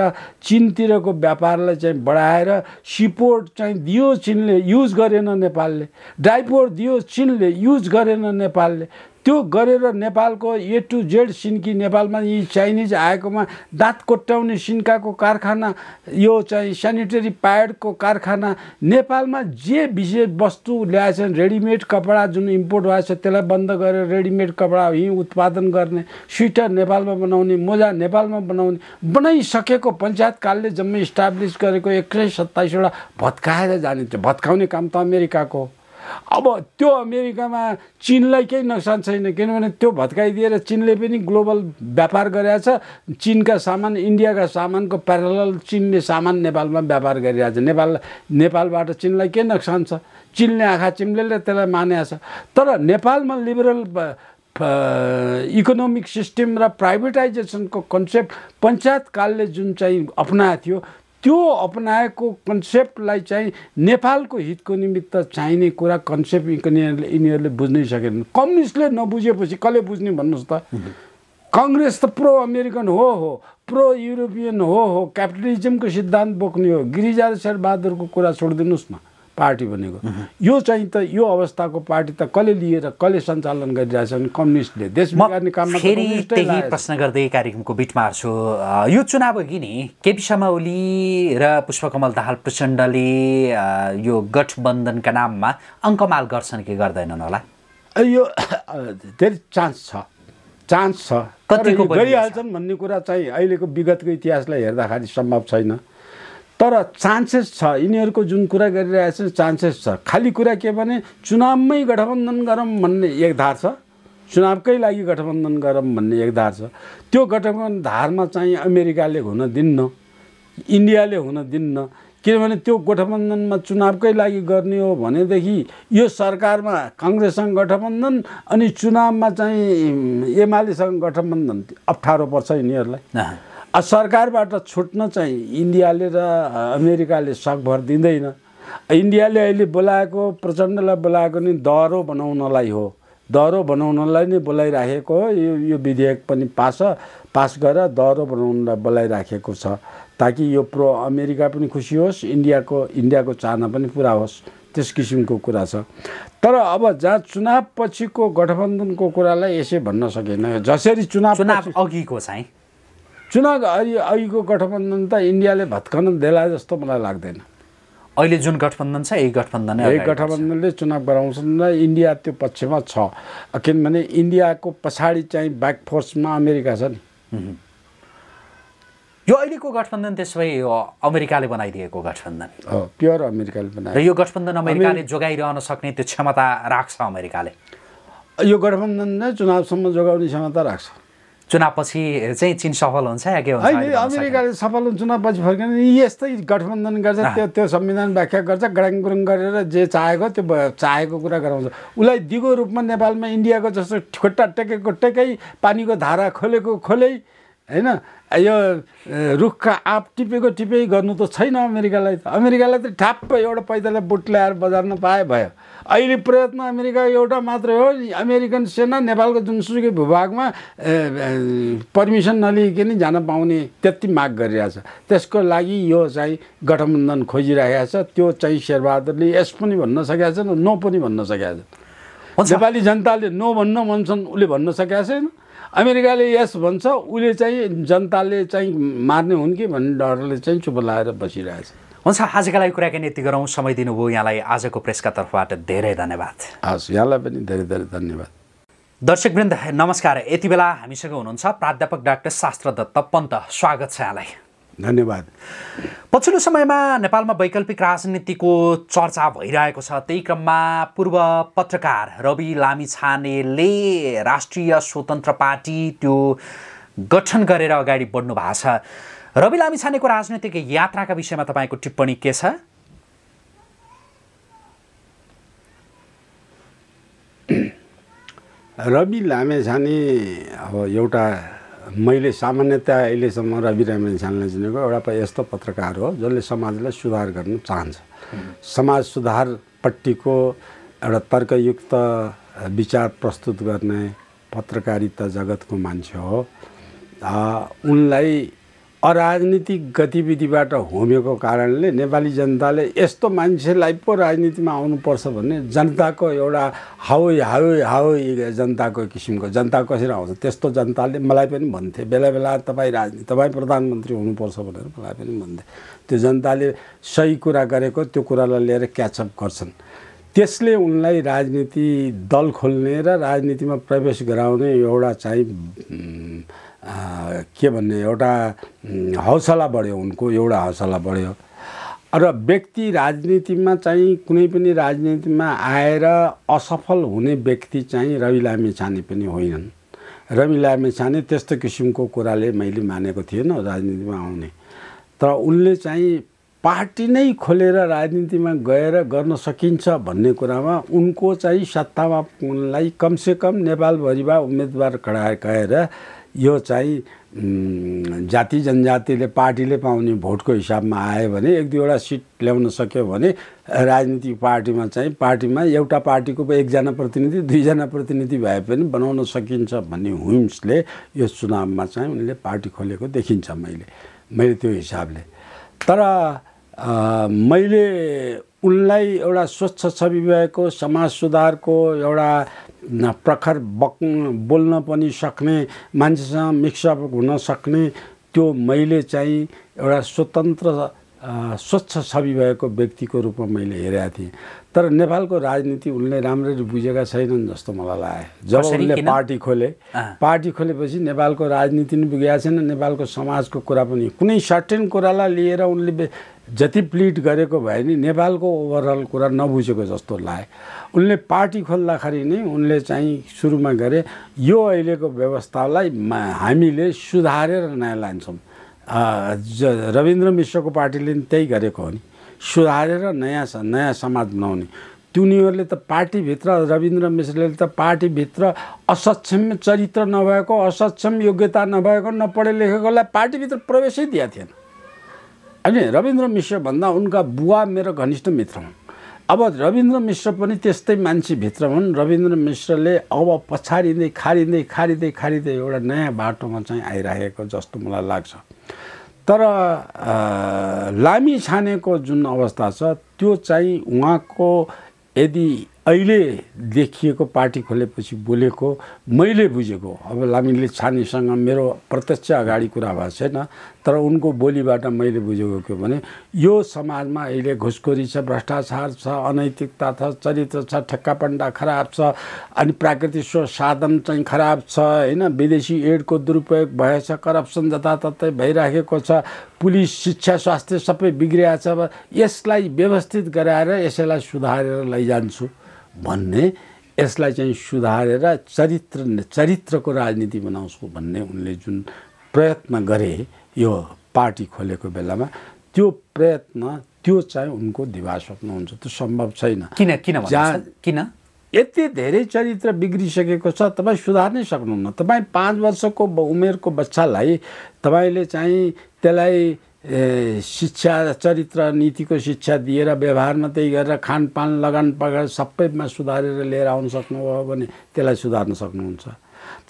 चिनतिरको व्यापारलाई चाहिँ बढाएर सिपोर्ट चाहिँ चाहिँ दियो चिनले युज गरेन नेपालले डाइपोर दियो चिनले युज गरेन नेपालले त्यो गरेर नेपालको ए टु जेड सिन्की नेपालमा यी चाइनिज आएकोमा दाँत कोट्याउने सिन्काको कारखाना यो चाहिँ सेनिटरी प्याडको कारखाना नेपालमा जे विशेष वस्तु ल्याएछन् रेडिमेड कपडा जुन इम्पोर्ट भएको छ त्यसलाई बन्द गरेर रेडिमेड कपडा यहीँ उत्पादन गर्ने स्वेटर नेपालमा बनाउने मोजा नेपालमा बनाउने बनाइसकेको पञ्चायत कालले जम्मै इस्टाब्लिस गरेको एक सय सत्ताइसवटा भत्काएर जाने त्यो भत्काउने काम त अमेरिकाको अब त्यो अमेरिकामा चिनलाई केही नोक्सान छैन किनभने त्यो भत्काइदिएर चिनले पनि ग्लोबल व्यापार गरिरहेछ चिनका सामान इन्डियाका सामानको प्यारल चिनले सामान नेपालमा व्यापार गरिरहेछ नेपाल नेपालबाट चिनलाई के नोक्सान छ चिनले आँखा चिम्लेले त्यसलाई मानेको छ तर नेपालमा लिबरल इकोनोमिक सिस्टम र प्राइभेटाइजेसनको कन्सेप्ट पञ्चायतकालले जुन चाहिँ अप्नाएको थियो त्यो अपनाएको कन्सेप्टलाई चाहिँ नेपालको हितको निमित्त चाहिने कुरा कन्सेप्ट यिनीहरूले यिनीहरूले बुझ्नै सकेनन् कम्युनिस्टले नबुझेपछि कसले बुझ्ने भन्नुहोस् त कङ्ग्रेस त प्रो अमेरिकन हो हो प्रो युरोपियन हो हो क्यापिटलिजमको सिद्धान्त बोक्ने हो गिरिजा शेरबहादुरको कुरा छोडिदिनुहोस् न पार्टी भनेको यो चाहिँ त यो अवस्थाको पार्टी त कसले लिएर कसले सञ्चालन गरिरहेछ भने कम्युनिस्टले देश बिगार्ने काममा फेरि त्यही प्रश्न गर्दै कार्यक्रमको बिट मार्छु यो चुनाव अघि नि केपी शर्मा ओली र पुष्पकमल दाहाल प्रचण्डले यो गठबन्धनका नाममा अङ्कमाल गर्छन् कि गर्दैनन् होला यो धेरै चान्स छ चान्स छ कतिको गरिहाल्छन् भन्ने कुरा चाहिँ अहिलेको विगतको इतिहासलाई हेर्दाखेरि सम्भव छैन तर चान्सेस छ यिनीहरूको जुन कुरा गरिरहेछ चान्सेस छ खालि कुरा के भने चुनावमै गठबन्धन गरौँ भन्ने एक धार छ चुनावकै लागि गठबन्धन गरौँ भन्ने एक धार छ त्यो गठबन्धन धारमा चाहिँ अमेरिकाले हुन दिन्न इन्डियाले हुन दिन्न किनभने त्यो गठबन्धनमा चुनावकै लागि गर्ने हो भनेदेखि यो सरकारमा कङ्ग्रेससँग गठबन्धन अनि चुनावमा चाहिँ एमालेसँग गठबन्धन अप्ठ्यारो पर्छ यिनीहरूलाई सरकारबाट छुट्न चाहिँ इन्डियाले र अमेरिकाले सकभर दिँदैन इन्डियाले अहिले बोलाएको प्रचण्डलाई बोलाएको नि दह्रो बनाउनलाई हो दहरो बनाउनलाई नै बोलाइराखेको हो यो यो विधेयक पनि पास पास गरेर दह्रो बनाउनलाई बोलाइराखेको छ ताकि यो प्रो अमेरिका पनि खुसी होस् इन्डियाको इन्डियाको चाहना पनि पुरा होस् त्यस किसिमको कुरा छ तर अब जहाँ चुनाव पछिको गठबन्धनको कुरालाई यसै भन्न सकेन जसरी चुनाव चुनाव अघिको चाहिँ चुनाव अहिले अघिको गठबन्धन त इन्डियाले भत्कन देला जस्तो मलाई लाग्दैन अहिले जुन गठबन्धन छ यही गठबन्धन यही गठबन्धनले चुनाव गराउँछन् र इन्डिया त्यो पक्षमा छ किनभने इन्डियाको पछाडि चाहिँ ब्याक फोर्समा अमेरिका छ नि यो अहिलेको गठबन्धन त्यसो भए अमेरिकाले बनाइदिएको गठबन्धन हो प्योर अमेरिकाले बनायो र यो गठबन्धन अमेरिकाले जोगाइरहन सक्ने त्यो क्षमता राख्छ अमेरिकाले यो गठबन्धन नै चुनावसम्म जोगाउने क्षमता राख्छ चुनावपछि चाहिँ चिन सफल हुन्छ या के हुन्छ अमेरिकाले सफल चुनावपछि फर्किने यस्तै गठबन्धन गर्छ त्यो त्यो संविधान व्याख्या गर्छ गडाङ गुरुङ गरेर जे चाहेको त्यो चाहेको कुरा गराउँछ उसलाई दिगो रूपमा नेपालमा इन्डियाको जस्तो खुट्टा टेकेको टेकै पानीको धारा खोलेको खोलै होइन यो रुखका आँप टिपेको टिपेकै गर्नु त छैन अमेरिकालाई त अमेरिकालाई त ठ्याप्पै एउटा पैदल बुट ल्याएर बजारमा पाए भयो अहिले प्रयत्न अमेरिका एउटा मात्रै हो अमेरिकन सेना नेपालको जुनसुकै भूभागमा पर्मिसन नलिकन जान पाउने त्यति माग गरिरहेछ त्यसको लागि यो चाहिँ गठबन्धन खोजिरहेको छ त्यो चाहिँ शेरबहादुरले यस पनि भन्न सकेका छैन नो पनि भन्न सकेका छन् नेपाली जनताले नो भन्न मन छन् उसले भन्न सकेका छैन अमेरिकाले यस भन्छ उसले चाहिँ जनताले चाहिँ मार्ने हुन् कि भन्ने डरले चाहिँ चुप लाएर बसिरहेछ हुन्छ आजका लागि कुराकानी यति गरौँ समय दिनुभयो यहाँलाई आजको प्रेसका तर्फबाट धेरै धन्यवाद हस् यहाँलाई पनि धेरै धेरै धन्यवाद दर्शकवृन्द नमस्कार यति बेला हामीसँग हुनुहुन्छ प्राध्यापक डाक्टर शास्त्र दत्त पन्त स्वागत छ यहाँलाई धन्यवाद पछिल्लो समयमा नेपालमा वैकल्पिक राजनीतिको चर्चा भइरहेको छ त्यही क्रममा पूर्व पत्रकार रवि लामिछानेले राष्ट्रिय स्वतन्त्र पार्टी त्यो गठन गरेर अगाडि बढ्नु भएको छ रवि लामिछानेको राजनैतिक यात्राका विषयमा तपाईँको टिप्पणी के छ रवि लामेछाने अब एउटा मैले सामान्यतया अहिलेसम्म रवि लामेछानेलाई चिनेको एउटा यस्तो पत्रकार हो जसले समाजलाई सुधार गर्न चाहन्छ समाज सुधारपट्टिको एउटा तर्कयुक्त विचार प्रस्तुत गर्ने पत्रकारिता जगतको मान्छे हो उनलाई अराजनीतिक गतिविधिबाट होमेको कारणले नेपाली जनताले यस्तो मान्छेलाई पो राजनीतिमा आउनुपर्छ भन्ने जनताको एउटा हावै हावै हावै जनताको किसिमको जनता कसरी आउँछ त्यस्तो जनताले मलाई पनि भन्थे बेला बेला तपाईँ राजनीति तपाईँ प्रधानमन्त्री हुनुपर्छ भनेर मलाई पनि भन्थे त्यो जनताले सही कुरा गरेको त्यो कुरालाई लिएर क्याचअप गर्छन् त्यसले उनलाई राजनीति दल खोल्ने र राजनीतिमा प्रवेश गराउने एउटा चाहिँ के भन्ने एउटा हौसला बढ्यो उनको एउटा हौसला बढ्यो र व्यक्ति राजनीतिमा चाहिँ कुनै पनि राजनीतिमा आएर असफल हुने व्यक्ति चाहिँ रवि लामे छाने पनि होइनन् रवि लामे छाने त्यस्तो किसिमको कुराले मैले मानेको थिएन राजनीतिमा आउने तर उनले चाहिँ पार्टी नै खोलेर राजनीतिमा गएर गर्न सकिन्छ भन्ने कुरामा उनको चाहिँ सत्तामा उनलाई कमसेकम नेपालभरिमा उम्मेदवार खडा गएर यो चाहिँ जाति जनजातिले पार्टीले पाउने भोटको हिसाबमा आयो भने एक दुईवटा सिट ल्याउन सक्यो भने राजनीतिक पार्टीमा चाहिँ पार्टीमा एउटा पार्टीको एकजना प्रतिनिधि दुईजना प्रतिनिधि भए पनि बनाउन सकिन्छ भन्ने हुम्सले यो चुनावमा चाहिँ उनले पार्टी खोलेको देखिन्छ मैले मैले त्यो हिसाबले तर मैले उनलाई एउटा स्वच्छ छवि भएको समाज सुधारको एउटा प्रखर बक् बोल्न पनि सक्ने मान्छेसँग मिक्सअप हुन सक्ने त्यो मैले चाहिँ एउटा स्वतन्त्र स्वच्छ छवि भएको व्यक्तिको रूपमा मैले हेरेका थिएँ तर नेपालको राजनीति उनले राम्ररी बुझेका छैनन् जस्तो मलाई लाग्यो जब उनले पार्टी खोले पार्टी खोलेपछि नेपालको राजनीति पनि बुझेका छैन नेपालको समाजको कुरा पनि कुनै सर्टेन कुरालाई लिएर उनले जति प्लिट गरेको भए नि नेपालको ओभरअल कुरा नबुझेको जस्तो लाग्यो उनले पार्टी खोल्दाखेरि नै उनले चाहिँ सुरुमा गरे यो अहिलेको व्यवस्थालाई हामीले सुधारेर नयाँ लान्छौँ रविन्द्र मिश्रको पार्टीले पनि त्यही गरेको हो नि सुधारेर नयाँ नयाँ समाज बनाउने तिनीहरूले त पार्टीभित्र रविन्द्र मिश्रले त पार्टीभित्र असक्षम चरित्र नभएको असक्षम योग्यता नभएको नपढे लेखेकोलाई पार्टीभित्र प्रवेशै दिएको थिएन अनि रविन्द्र मिश्रभन्दा उनका बुवा मेरो घनिष्ठ मित्र हुन् अब रविन्द्र मिश्र पनि त्यस्तै मान्छेभित्र हुन् रविन्द्र मिश्रले अब पछाडिँदै खारिँदै खारिँदै खारिँदै एउटा नयाँ बाटोमा चाहिँ आइराखेको जस्तो मलाई लाग्छ तर लामी छानेको जुन अवस्था छ त्यो चाहिँ उहाँको यदि अहिले देखिएको पार्टी खोलेपछि बोलेको मैले बुझेको अब लामीले छानेसँग मेरो प्रत्यक्ष अगाडि कुरा भएको छैन तर उनको बोलीबाट मैले बुझेको के भने यो समाजमा अहिले घुसखोरी छ भ्रष्टाचार छ अनैतिकता छ चरित्र छ पन्डा खराब छ अनि प्राकृतिक स्रोत साधन चाहिँ खराब छ होइन विदेशी एडको दुरुपयोग भएछ करप्सन जताततै भइराखेको छ पुलिस शिक्षा स्वास्थ्य सबै बिग्रिएको छ यसलाई व्यवस्थित गराएर यसैलाई सुधारेर लैजान्छु भन्ने यसलाई चाहिँ सुधारेर चरित्र चरित्रको राजनीति बनाउँछु भन्ने उनले जुन प्रयत्न गरे यो पार्टी खोलेको बेलामा त्यो प्रयत्न त्यो चाहिँ उनको दिवा हुन्छ त्यो सम्भव छैन किन किन जहाँ किन यति धेरै चरित्र बिग्रिसकेको छ तपाईँ सुधार्नै सक्नुहुन्न तपाईँ पाँच वर्षको उमेरको बच्चालाई तपाईँले चाहिँ त्यसलाई शिक्षा चरित्र नीतिको शिक्षा दिएर व्यवहारमा त्यही गरेर खानपान लगान पगान सबैमा सुधारेर लिएर आउन सक्नुभयो भने त्यसलाई सुधार्न सक्नुहुन्छ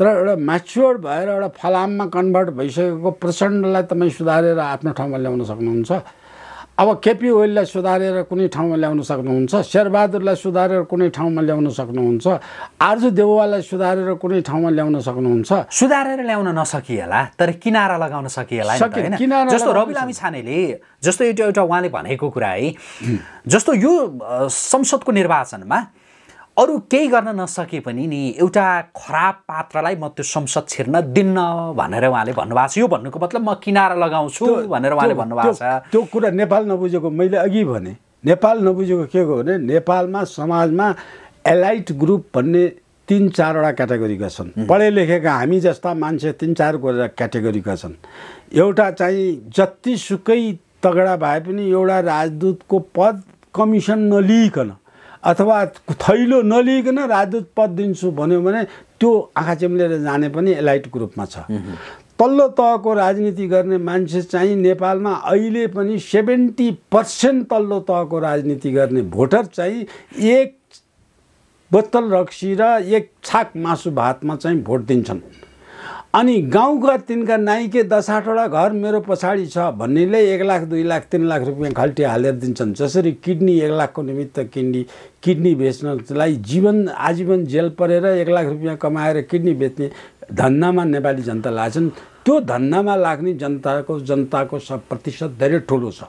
तर एउटा म्याच्योर भएर एउटा फलाममा कन्भर्ट भइसकेको प्रचण्डलाई तपाईँ सुधारेर आफ्नो ठाउँमा ल्याउन सक्नुहुन्छ अब केपी ओलीलाई सुधारेर कुनै ठाउँमा ल्याउन सक्नुहुन्छ शेरबहादुरलाई सुधारेर कुनै ठाउँमा ल्याउन सक्नुहुन्छ आर्जु देउवालाई सुधारेर कुनै ठाउँमा ल्याउन सक्नुहुन्छ सुधारेर ल्याउन नसकिएला तर किनारा लगाउन सकिएला जस्तो रवि लामी छानेले जस्तो एउटा एउटा उहाँले भनेको कुरा है जस्तो यो संसदको निर्वाचनमा अरू केही गर्न नसके पनि नि एउटा खराब पात्रलाई म त्यो संसद छिर्न दिन्न भनेर उहाँले भन्नुभएको छ यो भन्नुको मतलब म किनारा लगाउँछु भनेर उहाँले भन्नुभएको छ त्यो कुरा नेपाल नबुझेको मैले अघि भने नेपाल नबुझेको के हो भने नेपालमा समाजमा एलाइट ग्रुप भन्ने तिन चारवटा क्याटेगोरीका छन् पढे लेखेका हामी जस्ता मान्छे तिन चार क्याटेगोरीका छन् एउटा चाहिँ जतिसुकै तगडा भए पनि एउटा राजदूतको पद कमिसन नलिइकन अथवा थैलो नलिइकन राजदूत पद दिन्छु भन्यो भने त्यो आँखा चिम्लेर जाने पनि एलाइट ग्रुपमा छ तल्लो तहको राजनीति गर्ने मान्छे चाहिँ नेपालमा अहिले पनि सेभेन्टी पर्सेन्ट तल्लो तहको राजनीति गर्ने भोटर चाहिँ एक बोतल रक्सी र एक छाक मासु भातमा चाहिँ भोट दिन्छन् अनि गाउँका तिनका नाइके दस आठवटा घर मेरो पछाडि छ भन्नेले एक लाख दुई लाख तिन लाख रुपियाँ खल्टी हालेर दिन्छन् जसरी किडनी एक लाखको निमित्त किडनी किडनी बेच्नलाई जीवन आजीवन जेल परेर एक लाख रुपियाँ कमाएर किडनी बेच्ने धन्दामा नेपाली जनता लाग्छन् त्यो धन्दामा लाग्ने जनताको जनताको प्रतिशत धेरै ठुलो छ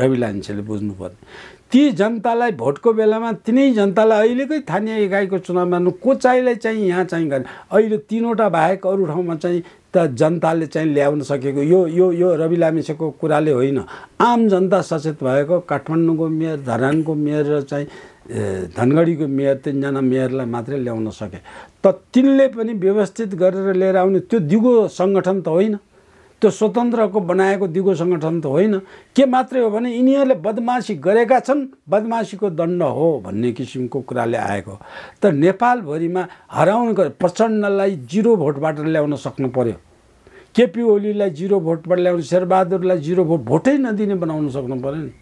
रवि लान्छेले बुझ्नुपर्ने ती जनतालाई भोटको बेलामा तिनै जनतालाई अहिलेकै स्थानीय इकाइको चुनावमा कोचाइलाई चाहिँ यहाँ चाहिँ गर्ने अहिले तिनवटा बाहेक अरू ठाउँमा चाहिँ त जनताले चाहिँ ल्याउन सकेको यो यो यो रवि लामिसेको कुराले होइन आम जनता सचेत भएको काठमाडौँको मेयर धरानको मेयर र चाहिँ धनगढीको मेयर तिनजना मेयरलाई मात्रै ल्याउन सके त तिनले पनि व्यवस्थित गरेर लिएर आउने त्यो दिगो सङ्गठन त होइन त्यो स्वतन्त्रको बनाएको दिगो सङ्गठन त होइन के मात्रै हो भने यिनीहरूले बदमासी गरेका छन् बदमासीको दण्ड हो भन्ने किसिमको कुराले आएको तर नेपालभरिमा हराउनु प्रचण्डलाई जिरो भोटबाट ल्याउन सक्नु पर्यो केपी ओलीलाई जिरो भोटबाट ल्याउनु शेरबहादुरलाई जिरो भोट भोटै नदिने बनाउन सक्नु पऱ्यो नि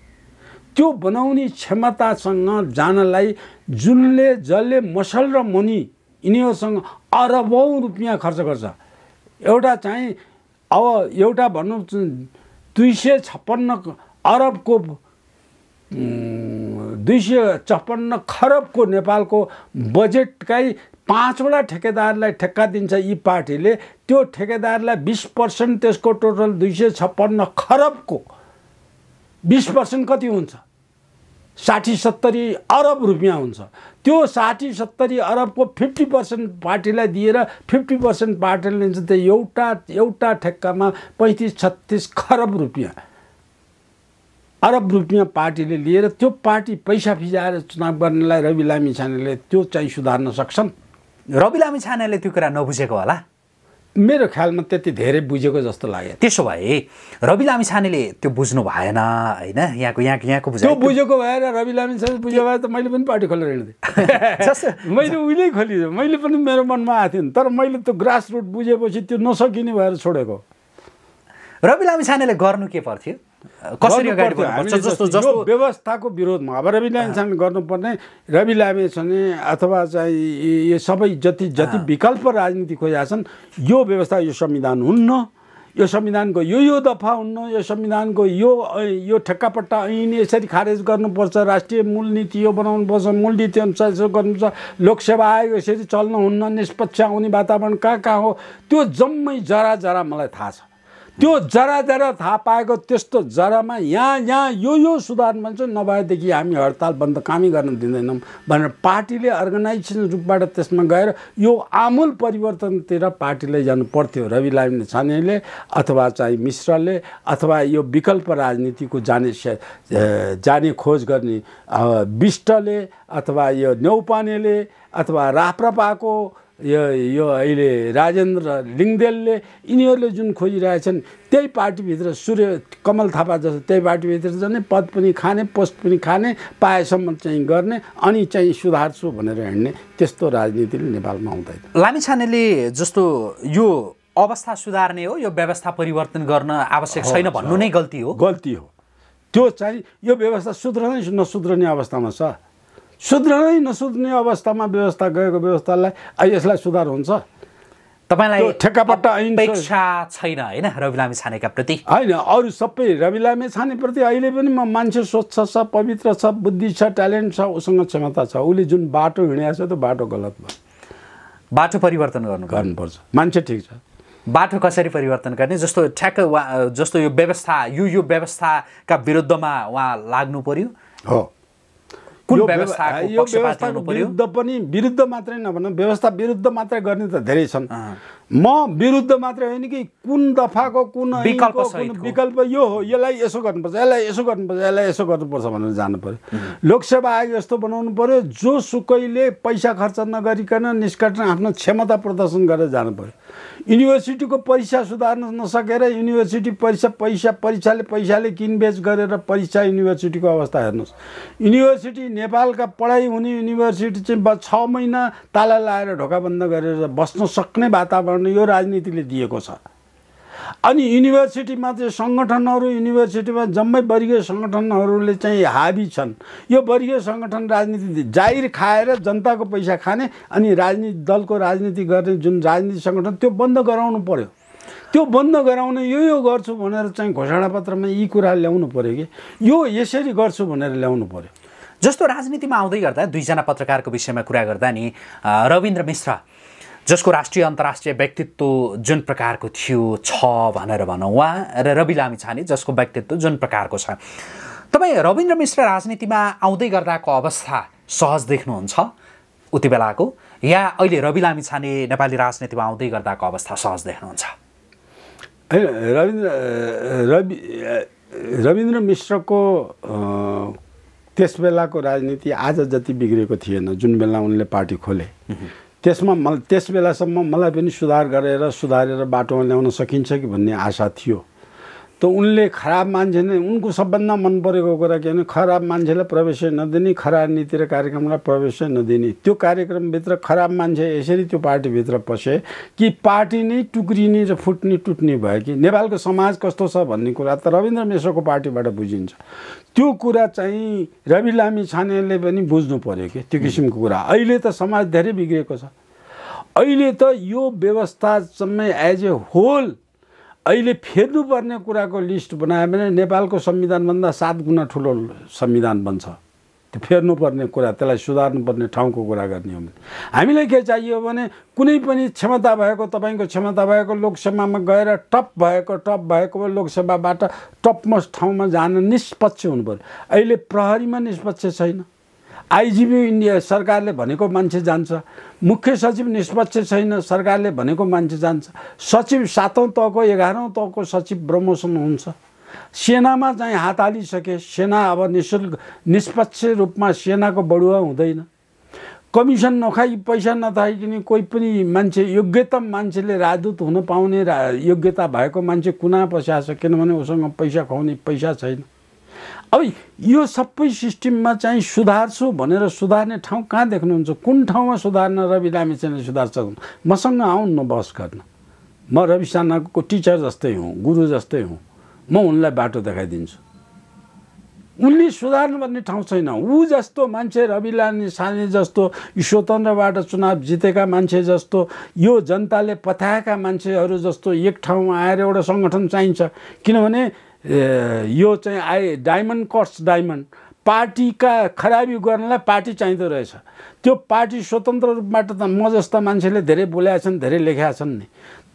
त्यो बनाउने क्षमतासँग जानलाई जुनले जसले मसल र मनी यिनीहरूसँग अरबौँ रुपियाँ खर्च गर्छ एउटा चाहिँ अब एउटा भनौँ दुई सय छप्पन्न अरबको दुई सय छप्पन्न खरबको नेपालको बजेटकै पाँचवटा ठेकेदारलाई ठेक्का दिन्छ यी पार्टीले त्यो ठेकेदारलाई बिस पर्सेन्ट त्यसको टोटल दुई सय छप्पन्न खरबको बिस पर्सेन्ट कति हुन्छ साठी सत्तरी अरब रुपियाँ हुन्छ त्यो साठी सत्तरी अरबको फिफ्टी पर्सेन्ट पार्टीलाई दिएर फिफ्टी पर्सेन्ट पार्टीले लिन्छ त्यो एउटा एउटा ठेक्कामा पैँतिस छत्तिस खरब रुपियाँ अरब रुपियाँ पार्टीले लिएर त्यो पार्टी पैसा फिजाएर चुनाव गर्नेलाई रवि लामी छानेले त्यो चाहिँ सुधार्न सक्छन् रवि लामी छानेले त्यो कुरा नबुझेको होला मेरो ख्यालमा त्यति धेरै बुझेको जस्तो लाग्यो त्यसो भए रवि लामिछानेले त्यो बुझ्नु भएन होइन यहाँको यहाँको यहाँको त्यो बुझेको भएर रवि लामिछाने बुझेको भए त मैले पनि पार्टी खोलेर हिँड्थेँ मैले उहिले खोलिदिएँ मैले पनि मेरो मनमा आएको थिएँ तर मैले त्यो ग्रास रुट बुझेपछि त्यो नसकिने भएर छोडेको रवि लामिछानेले गर्नु के पर्थ्यो कसरी अगाडि बढ्नुपर्छ जस्तो जस्तो व्यवस्थाको विरोधमा अब रवि लामेसँग गर्नुपर्ने रवि लामेछाने अथवा चाहिँ यो सबै जति जति विकल्प राजनीति खोजेका छन् यो व्यवस्था यो संविधान हुन्न यो संविधानको यो यो दफा हुन्न यो संविधानको यो यो ठेक्कापट्टा ऐन यसरी खारेज गर्नुपर्छ राष्ट्रिय मूल नीति यो बनाउनुपर्छ मूल नीति अनुसार यसो गर्नुपर्छ लोकसेवा आयोग यसरी चल्नुहुन्न निष्पक्ष आउने वातावरण कहाँ कहाँ हो त्यो जम्मै जरा जरा मलाई थाहा छ त्यो जरा जरा थाहा पाएको त्यस्तो जरामा यहाँ यहाँ यो यो सुधार मान्छ नभएदेखि हामी हडताल बन्द कामै गर्न दिँदैनौँ भनेर पार्टीले अर्गनाइजेसन रूपबाट त्यसमा गएर यो आमूल परिवर्तनतिर पार्टीले जानु पर्थ्यो रवि लामिन छानेले अथवा चाहिँ मिश्रले अथवा यो विकल्प राजनीतिको जाने जाने खोज गर्ने विष्टले अथवा यो न्यौपानेले अथवा राप्रपाको यो यो अहिले राजेन्द्र लिङ्गदेलले यिनीहरूले जुन खोजिरहेछन् त्यही पार्टीभित्र सूर्य कमल थापा जस्तो त्यही पार्टीभित्र झन् पद पनि खाने पोस्ट पनि खाने पाएसम्म चाहिँ गर्ने अनि चाहिँ सुधार्छु भनेर हिँड्ने त्यस्तो राजनीतिले नेपालमा हुँदैन लामिछानेले जस्तो यो अवस्था सुधार्ने हो यो व्यवस्था परिवर्तन गर्न आवश्यक छैन भन्नु नै गल्ती हो गल्ती हो त्यो चाहिँ यो व्यवस्था सुध्रनै नसुध्रने अवस्थामा छ सुध्रनै नसुध्ने अवस्थामा व्यवस्था गएको व्यवस्थालाई यसलाई सुधार हुन्छ तपाईँलाई ठेक्कापट्टा अपेक्षा छैन होइन रवि लामे छानेका प्रति होइन अरू सबै रवि लामे छानेप्रति अहिले पनि म मान्छे स्वच्छ छ पवित्र छ बुद्धि छ ट्यालेन्ट छ उसँग क्षमता छ उसले जुन बाटो हिँडेको छ त्यो बाटो गलत भयो बाटो परिवर्तन गर्नु गर्नुपर्छ मान्छे ठिक छ बाटो कसरी परिवर्तन गर्ने जस्तो ठ्याक्क वा जस्तो यो व्यवस्था यो यो व्यवस्थाका विरुद्धमा उहाँ लाग्नु पर्यो हो कुन व्यवस्थाको व्यवस्था विरुद्ध पनि विरुद्ध मात्रै नभन व्यवस्था विरुद्ध मात्रै गर्ने त धेरै छन् म विरुद्ध मात्रै होइन कि कुन दफाको कुन विकल्प यो हो यसलाई यसो गर्नुपर्छ यसलाई यसो गर्नुपर्छ यसलाई यसो गर्नुपर्छ भनेर जानु पर्यो लोकसेवा आयोग यस्तो बनाउनु पर्यो सुकैले पैसा खर्च नगरिकन निष्कटन आफ्नो क्षमता प्रदर्शन गरेर जानु पर्यो युनिभर्सिटीको परीक्षा सुधार्न नसकेर युनिभर्सिटी परीक्षा पैसा परीक्षाले पैसाले किनबेच गरेर परीक्षा युनिभर्सिटीको अवस्था हेर्नुहोस् युनिभर्सिटी नेपालका पढाइ हुने युनिभर्सिटी चाहिँ छ महिना ताला लाएर ढोका बन्द गरेर बस्न सक्ने वातावरण यो राजनीतिले दिएको छ अनि युनिभर्सिटीमा चाहिँ सङ्गठनहरू युनिभर्सिटीमा जम्मै वर्गीय सङ्गठनहरूले चाहिँ हाबी छन् यो वर्गीय सङ्गठन राजनीति जाहिर खाएर जनताको पैसा खाने अनि राजनीति दलको राजनीति गर्ने जुन राजनीति सङ्गठन त्यो बन्द गराउनु पऱ्यो त्यो बन्द गराउने यो यो गर्छु भनेर चाहिँ घोषणापत्रमा यी कुरा ल्याउनु पऱ्यो कि यो यसरी गर्छु भनेर ल्याउनु पऱ्यो जस्तो राजनीतिमा आउँदै गर्दा दुईजना पत्रकारको विषयमा कुरा गर्दा नि रविन्द्र मिश्र जसको राष्ट्रिय अन्तर्राष्ट्रिय व्यक्तित्व जुन प्रकारको थियो छ भनेर भनौँ उहाँ र रवि लामी छाने जसको व्यक्तित्व जुन प्रकारको छ तपाईँ रविन्द्र मिश्र राजनीतिमा आउँदै गर्दाको अवस्था सहज देख्नुहुन्छ उति बेलाको या अहिले रवि लामी छाने नेपाली राजनीतिमा आउँदै गर्दाको अवस्था सहज देख्नुहुन्छ रविन्द्र रवि रविन्द्र मिश्रको त्यस बेलाको राजनीति आज जति बिग्रेको थिएन जुन बेला उनले पार्टी खोले त्यसमा म त्यस बेलासम्म मलाई पनि सुधार गरेर सुधारेर बाटोमा ल्याउन सकिन्छ कि भन्ने आशा थियो त उनले खराब मान्छे नै उनको सबभन्दा मन परेको कुरा के भने खराब मान्छेलाई प्रवेश नदिने खराब नीति र कार्यक्रमलाई प्रवेश नदिने त्यो कार्यक्रमभित्र खराब मान्छे यसरी त्यो पार्टीभित्र पसे कि पार्टी नै टुक्रिने र फुट्ने टुट्ने भयो कि नेपालको समाज कस्तो छ भन्ने कुरा त रविन्द्र मिश्रको पार्टीबाट बुझिन्छ त्यो कुरा चाहिँ रवि लामी छानेले पनि बुझ्नु पऱ्यो कि त्यो किसिमको कुरा अहिले त समाज धेरै बिग्रेको छ अहिले त यो व्यवस्थासम्म एज ए होल अहिले फेर्नुपर्ने कुराको लिस्ट बनायो भने नेपालको संविधानभन्दा सात गुणा ठुलो संविधान बन्छ त्यो फेर्नुपर्ने कुरा त्यसलाई सुधार्नुपर्ने ठाउँको कुरा गर्ने हो भने हामीलाई के चाहियो भने कुनै पनि क्षमता भएको तपाईँको क्षमता भएको लोकसभामा गएर टप भएको टप भएको लोकसभाबाट टपमोस्ट ठाउँमा जान निष्पक्ष हुनु पऱ्यो अहिले प्रहरीमा निष्पक्ष छैन आइजिबी इन्डिया सरकारले भनेको मान्छे जान्छ मुख्य सचिव निष्पक्ष छैन सरकारले भनेको मान्छे जान्छ सचिव सातौँ तहको एघारौँ तहको सचिव ब्रह्मोसन हुन्छ सेनामा चाहिँ हात हालिसके सेना अब निशुल्क निष्पक्ष रूपमा सेनाको बढुवा हुँदैन कमिसन नखाइ पैसा नथाइकन कोही पनि मान्छे योग्यतम मान्छेले राजदूत हुन पाउने रा योग्यता भएको मान्छे कुना पस्याएको छ किनभने उसँग पैसा खुवाउने पैसा छैन अब यो सबै सिस्टममा चाहिँ सुधार्छु भनेर सुधार्ने ठाउँ कहाँ देख्नुहुन्छ कुन ठाउँमा सुधार्न रवि लामिछानेले सुधार छ मसँग आउन् न बस गर्न म रवि सानाको टिचर जस्तै हुँ गुरु जस्तै हुँ म उनलाई बाटो देखाइदिन्छु उनले सुधार्नुपर्ने ठाउँ छैन ऊ जस्तो मान्छे रवि लामी साने जस्तो स्वतन्त्रबाट चुनाव जितेका मान्छे जस्तो यो जनताले पठाएका मान्छेहरू जस्तो एक ठाउँमा आएर एउटा सङ्गठन चाहिन्छ किनभने यो चाहिँ आई डायमन्ड कट्स डायमन्ड पार्टीका खराबी गर्नलाई पार्टी चाहिँदो रहेछ त्यो पार्टी स्वतन्त्र रूपबाट त म जस्ता मान्छेले धेरै बोलेका छन् धेरै लेखेका छन् नि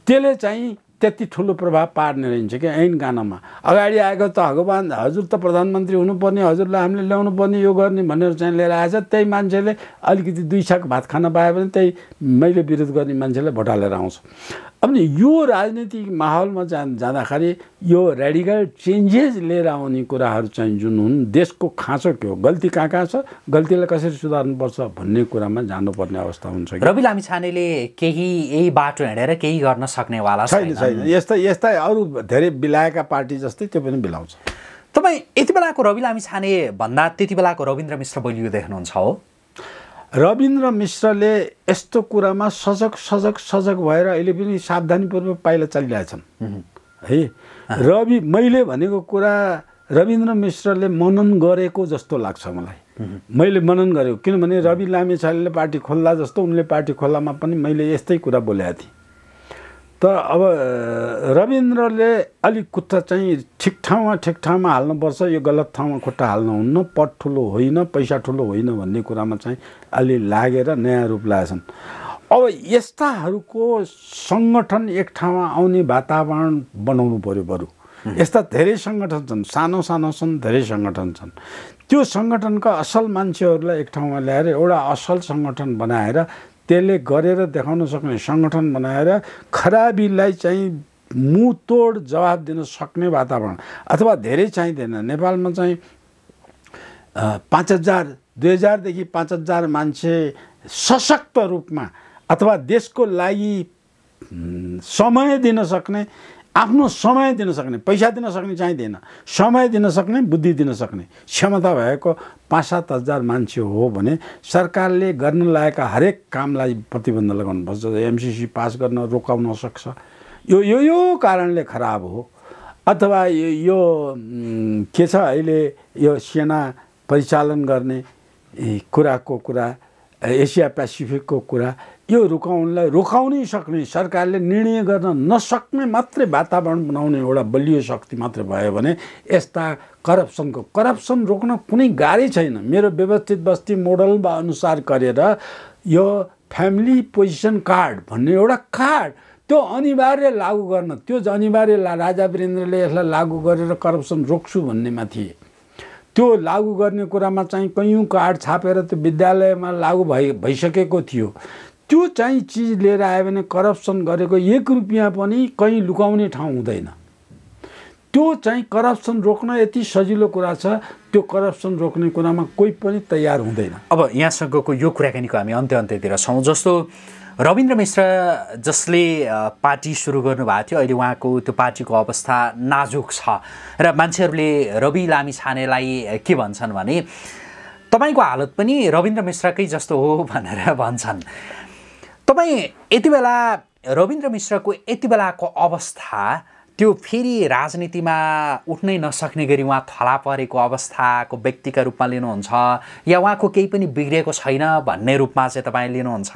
त्यसले चाहिँ त्यति ठुलो प्रभाव पार्ने रहन्छ कि ऐन गानामा अगाडि आएको त भगवान् हजुर त प्रधानमन्त्री हुनुपर्ने हजुरलाई हामीले ल्याउनु पर्ने यो गर्ने भनेर चाहिँ लिएर आएछ त्यही मान्छेले अलिकति दुई साक भात खान पायो भने त्यही मैले विरोध गर्ने मान्छेलाई भोटालेर आउँछ अब यो राजनीतिक माहौलमा जा जाँदाखेरि यो रेडिकल चेन्जेस लिएर आउने कुराहरू चाहिँ जुन हुन् देशको खाँचो के हो गल्ती कहाँ कहाँ छ गल्तीलाई कसरी सुधार्नुपर्छ भन्ने कुरामा जानुपर्ने अवस्था हुन्छ रवि लामी छानेले केही यही बाटो हिँडेर केही गर्न सक्नेवाला छैन छैन यस्तै यस्तै अरू धेरै बिलाएका पार्टी जस्तै त्यो पनि बिलाउँछ तपाईँ यति बेलाको रवि लामी छाने भन्दा त्यति बेलाको रविन्द्र मिश्र बलियो देख्नुहुन्छ हो रविन्द्र मिश्रले यस्तो कुरामा सजग सजग सजग भएर अहिले पनि सावधानीपूर्वक पाइला चलिरहेछन् है रवि मैले भनेको कुरा रविन्द्र मिश्रले मनन गरेको जस्तो लाग्छ मलाई मैले मनन गरेको किनभने रवि लामेछाले पार्टी खोल्ला जस्तो उनले पार्टी खोल्लामा पनि मैले यस्तै कुरा बोलेको थिएँ तर अब रविन्द्रले अलिक खुट्टा चाहिँ ठिक ठाउँमा ठिक ठाउँमा हाल्नुपर्छ यो गलत ठाउँमा खुट्टा हाल्नु हुन्न पट ठुलो होइन पैसा ठुलो होइन भन्ने कुरामा चाहिँ अलि लागेर नयाँ रूप लागेछन् अब यस्ताहरूको सङ्गठन एक ठाउँमा आउने वातावरण बनाउनु पऱ्यो बरु यस्ता धेरै सङ्गठन छन् सानो सानो छन् धेरै सङ्गठन छन् त्यो सङ्गठनका असल मान्छेहरूलाई एक ठाउँमा ल्याएर एउटा असल सङ्गठन बनाएर त्यसले गरेर देखाउन सक्ने सङ्गठन बनाएर खराबीलाई चाहिँ मुतोड जवाब दिन सक्ने वातावरण अथवा धेरै चाहिँदैन नेपालमा चाहिँ पाँच हजार दुई हजारदेखि पाँच हजार मान्छे सशक्त रूपमा अथवा देशको लागि समय दिन सक्ने आफ्नो समय दिन सक्ने पैसा दिन सक्ने चाहिँदैन समय दिन सक्ने बुद्धि दिन सक्ने क्षमता भएको पाँच सात हजार मान्छे हो भने सरकारले गर्न लागेका हरेक कामलाई प्रतिबन्ध लगाउनुपर्छ एमसिसी पास गर्न रोकाउन सक्छ यो यो यो कारणले खराब हो अथवा यो के छ अहिले यो सेना परिचालन गर्ने कुराको कुरा एसिया पेसिफिकको कुरा यो रुकाउनलाई रोकाउनै सक्ने सरकारले निर्णय गर्न नसक्ने मात्रै वातावरण बनाउने एउटा बलियो शक्ति मात्र भयो भने यस्ता करप्सनको करप्सन रोक्न कुनै गाह्रै छैन मेरो व्यवस्थित बस्ती मोडल अनुसार गरेर यो फ्यामिली पोजिसन कार्ड भन्ने एउटा कार्ड त्यो अनिवार्य लागू गर्न त्यो अनिवार्य ला राजा वीरेन्द्रले यसलाई लागू गरेर करप्सन रोक्छु भन्नेमा थिए त्यो लागू गर्ने कुरामा चाहिँ कैयौँ कार्ड छापेर त्यो विद्यालयमा लागू भइ भइसकेको थियो त्यो चाहिँ चिज लिएर आयो भने करप्सन गरेको एक रुपियाँ पनि कहीँ लुकाउने ठाउँ हुँदैन त्यो चाहिँ करप्सन रोक्न यति सजिलो कुरा छ त्यो करप्सन रोक्ने कुरामा कोही पनि तयार हुँदैन अब यहाँसँगको यो कुराकानीको हामी अन्त्य अन्त्यतिर छौँ जस्तो रविन्द्र मिश्र जसले पार्टी सुरु गर्नुभएको थियो अहिले उहाँको त्यो पार्टीको अवस्था नाजुक छ र मान्छेहरूले रवि लामी छानेलाई के भन्छन् भने तपाईँको हालत पनि रविन्द्र मिश्रकै जस्तो हो भनेर भन्छन् तपाईँ यति बेला रविन्द्र मिश्रको यति बेलाको अवस्था त्यो फेरि राजनीतिमा उठ्नै नसक्ने गरी उहाँ थला परेको अवस्थाको व्यक्तिका रूपमा लिनुहुन्छ या उहाँको केही पनि बिग्रिएको छैन भन्ने रूपमा चाहिँ तपाईँ लिनुहुन्छ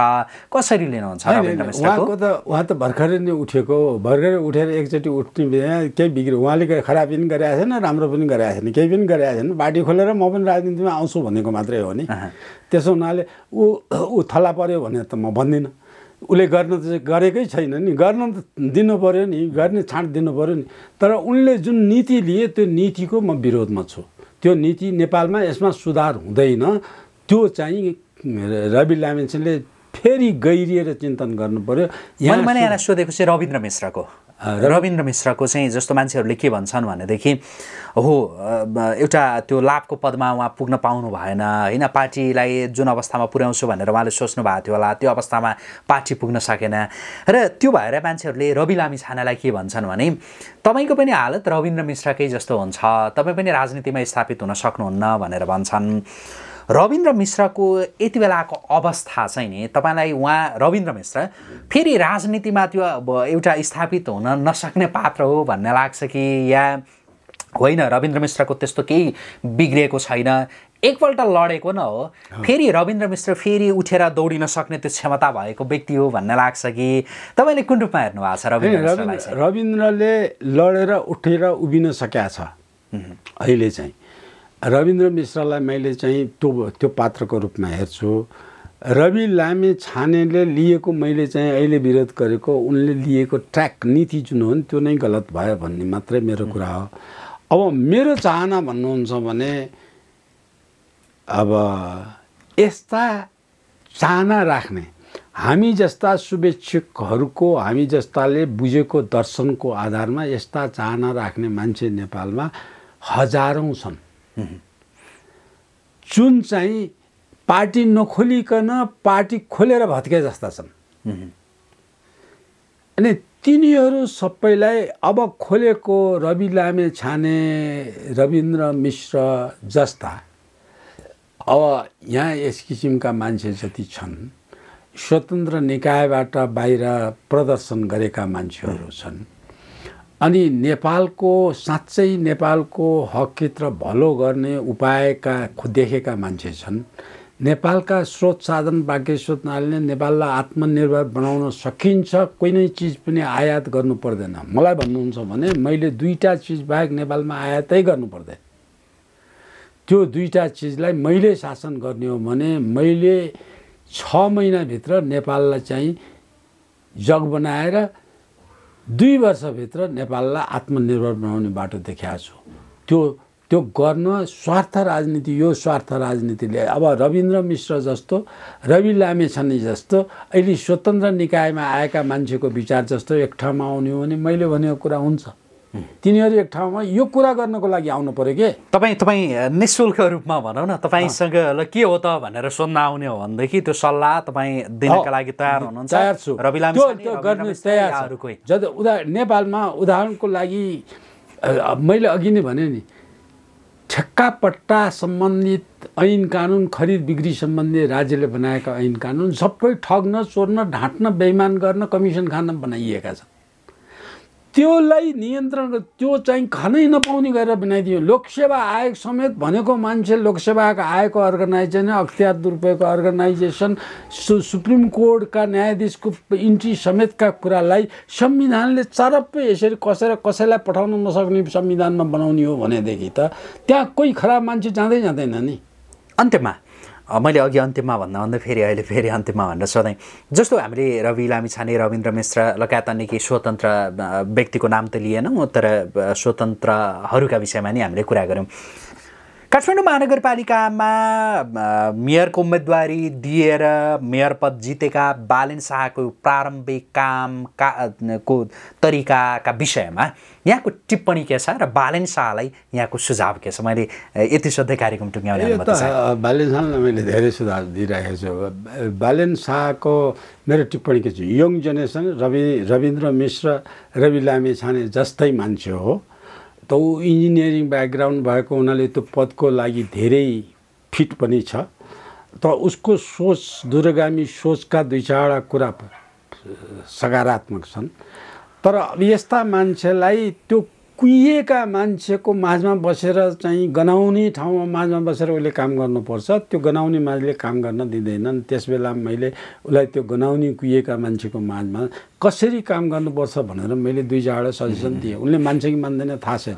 कसरी लिनुहुन्छ उहाँको त उहाँ त भर्खरै नै उठेको भर्खरै उठेर एकचोटि उठ्ने केही बिग्रियो उहाँले खराब पनि गरेका छैन राम्रो पनि गरेका छैन केही पनि गरेका छैन बाटी खोलेर म पनि राजनीतिमा आउँछु भनेको मात्रै हो नि त्यसो हुनाले ऊ ऊ थला पऱ्यो भनेर त म भन्दिनँ उसले गर्न त गरेकै छैन नि गर्न त दिनु पऱ्यो नि गर्ने छाँट दिनु पऱ्यो नि तर उनले जुन नीति लिए त्यो नीतिको म विरोधमा छु त्यो नीति नेपालमा यसमा सुधार हुँदैन त्यो चाहिँ रवि लामेन्सनले फेरि गहिरिएर चिन्तन गर्नु पऱ्यो यहाँ मैले यहाँलाई सोधेको चाहिँ रविन्द्र मिश्रको रविन्द्र मिश्रको चाहिँ जस्तो मान्छेहरूले के भन्छन् भनेदेखि हो एउटा त्यो लाभको पदमा उहाँ पुग्न पाउनु भएन होइन पार्टीलाई जुन अवस्थामा पुर्याउँछु भनेर उहाँले सोच्नु भएको थियो होला त्यो अवस्थामा पार्टी पुग्न सकेन र त्यो भएर मान्छेहरूले रवि लामी छानालाई के भन्छन् भने तपाईँको पनि हालत रविन्द्र मिश्रकै जस्तो हुन्छ तपाईँ पनि राजनीतिमा स्थापित हुन सक्नुहुन्न भनेर भन्छन् रविन्द्र मिश्रको यति बेलाको अवस्था चाहिँ नि तपाईँलाई उहाँ रविन्द्र मिश्र फेरि राजनीतिमा त्यो अब एउटा स्थापित हुन नसक्ने पात्र हो भन्ने लाग्छ कि या होइन रविन्द्र मिश्रको त्यस्तो केही बिग्रिएको छैन एकपल्ट लडेको न हो फेरि रविन्द्र मिश्र फेरि उठेर दौडिन सक्ने त्यो क्षमता भएको व्यक्ति हो भन्ने लाग्छ कि तपाईँले कुन रूपमा हेर्नु भएको छ रविन्द्र रविन्द्रले लडेर उठेर उभिन सकेका छ अहिले चाहिँ रविन्द्र मिश्रलाई मैले चाहिँ त्यो त्यो पात्रको रूपमा हेर्छु रवि लामे छानेले लिएको मैले चाहिँ अहिले विरोध गरेको उनले लिएको ट्र्याक नीति जुन हो नि त्यो नै गलत भयो भन्ने मात्रै मेरो कुरा हो अब मेरो चाहना भन्नुहुन्छ भने अब यस्ता चाहना राख्ने हामी जस्ता शुभेच्छुकहरूको हामी जस्ताले बुझेको दर्शनको आधारमा यस्ता चाहना राख्ने मान्छे नेपालमा हजारौँ छन् जुन चाहिँ पार्टी नखोलिकन पार्टी खोलेर भत्के जस्ता छन् अनि तिनीहरू सबैलाई अब खोलेको रवि लामे छाने रविन्द्र मिश्र जस्ता अब यहाँ यस किसिमका मान्छे जति छन् स्वतन्त्र निकायबाट बाहिर प्रदर्शन गरेका मान्छेहरू छन् अनि नेपालको साँच्चै नेपालको र भलो गर्ने उपायका देखेका मान्छे छन् नेपालका स्रोत साधन बाँकी स्रोत नाले नेपाललाई आत्मनिर्भर बनाउन सकिन्छ कुनै चिज पनि आयात गर्नु पर्दैन मलाई भन्नुहुन्छ भने मैले दुईवटा चिज बाहेक नेपालमा आयातै गर्नु पर्दैन त्यो दुईवटा चिजलाई मैले शासन गर्ने हो भने मैले छ महिनाभित्र नेपाललाई चाहिँ जग बनाएर दुई वर्षभित्र नेपाललाई आत्मनिर्भर बनाउने बाटो देखाएको छु त्यो त्यो गर्न स्वार्थ राजनीति यो स्वार्थ राजनीतिले अब रविन्द्र मिश्र जस्तो रवि लामेछाने जस्तो अहिले स्वतन्त्र निकायमा आएका मान्छेको विचार जस्तो एक ठाउँमा आउने हो भने मैले भनेको कुरा हुन्छ तिनीहरू एक ठाउँमा यो कुरा गर्नको लागि आउनु पऱ्यो के तपाईँ तपाईँ नि शुल्क रूपमा भनौँ न तपाईँसँग ल के हो त भनेर सोध्न आउने हो भनेदेखि त्यो सल्लाह तपाईँ दिनका लागि तयार हुनुहुन्छ तयार छु गर्ने तयार उदा नेपालमा उदाहरणको लागि मैले अघि नै भने नि ठेक्का पट्टा सम्बन्धित ऐन कानुन खरिद बिक्री सम्बन्धी राज्यले बनाएका ऐन कानुन सबै ठग्न चोर्न ढाँट्न बेइमान गर्न कमिसन खान बनाइएका छन् त्योलाई नियन्त्रण त्यो चाहिँ खानै नपाउने गरेर बनाइदियो लोकसेवा आयोग समेत भनेको मान्छे लोकसेवा आयोगको अर्गनाइजेसन अख्तियार दुरुपयोगको अर्गनाइजेसन सु सुप्रिम कोर्टका न्यायाधीशको इन्ट्री समेतका कुरालाई संविधानले चरप्पै यसरी कसेर कसैलाई पठाउन नसक्ने संविधानमा बनाउने हो भनेदेखि त त्यहाँ कोही खराब मान्छे जाँदै जाँदैन नि अन्त्यमा मैले अघि अन्त्यमा भन्दा भन्दा फेरि अहिले फेरि अन्त्यमा भनेर सधैँ जस्तो हामीले रवि लामी छाने रविन्द्र मिश्र लगायत अन्य केही स्वतन्त्र व्यक्तिको नाम त लिएनौँ तर स्वतन्त्रहरूका विषयमा नि हामीले कुरा गऱ्यौँ काठमाडौँ महानगरपालिकामा मेयरको उम्मेदवारी दिएर मेयर पद जितेका बालेन शाहको प्रारम्भिक काम का को तरिकाका विषयमा यहाँको टिप्पणी के छ र बालेन शाहलाई यहाँको सुझाव के छ मैले यति सधैँ कार्यक्रम टुङ्ग्याउने बालेन शाहलाई मैले धेरै सुझाव दिइरहेको छु बालेन शाहको मेरो टिप्पणी के छ young generation Rabi Rabindra Mishra Rabi Lamichhane जस्तै मान्छे हो त ऊ इन्जिनियरिङ ब्याकग्राउन्ड भएको हुनाले त्यो पदको लागि धेरै फिट पनि छ त उसको सोच दूरगामी सोचका दुई चारवटा कुरा सकारात्मक छन् तर यस्ता मान्छेलाई त्यो कुहिएका मान्छेको माझमा बसेर चाहिँ गनाउने ठाउँमा माझमा बसेर उसले काम गर्नुपर्छ त्यो गनाउने माझले काम गर्न दिँदैनन् त्यसबेला मैले उसलाई त्यो गनाउने कुहिएका मान्छेको माझमा कसरी काम गर्नुपर्छ भनेर मैले दुई चारवटा सजेसन दिएँ उनले मान्छे कि मान्दैन थाहा छैन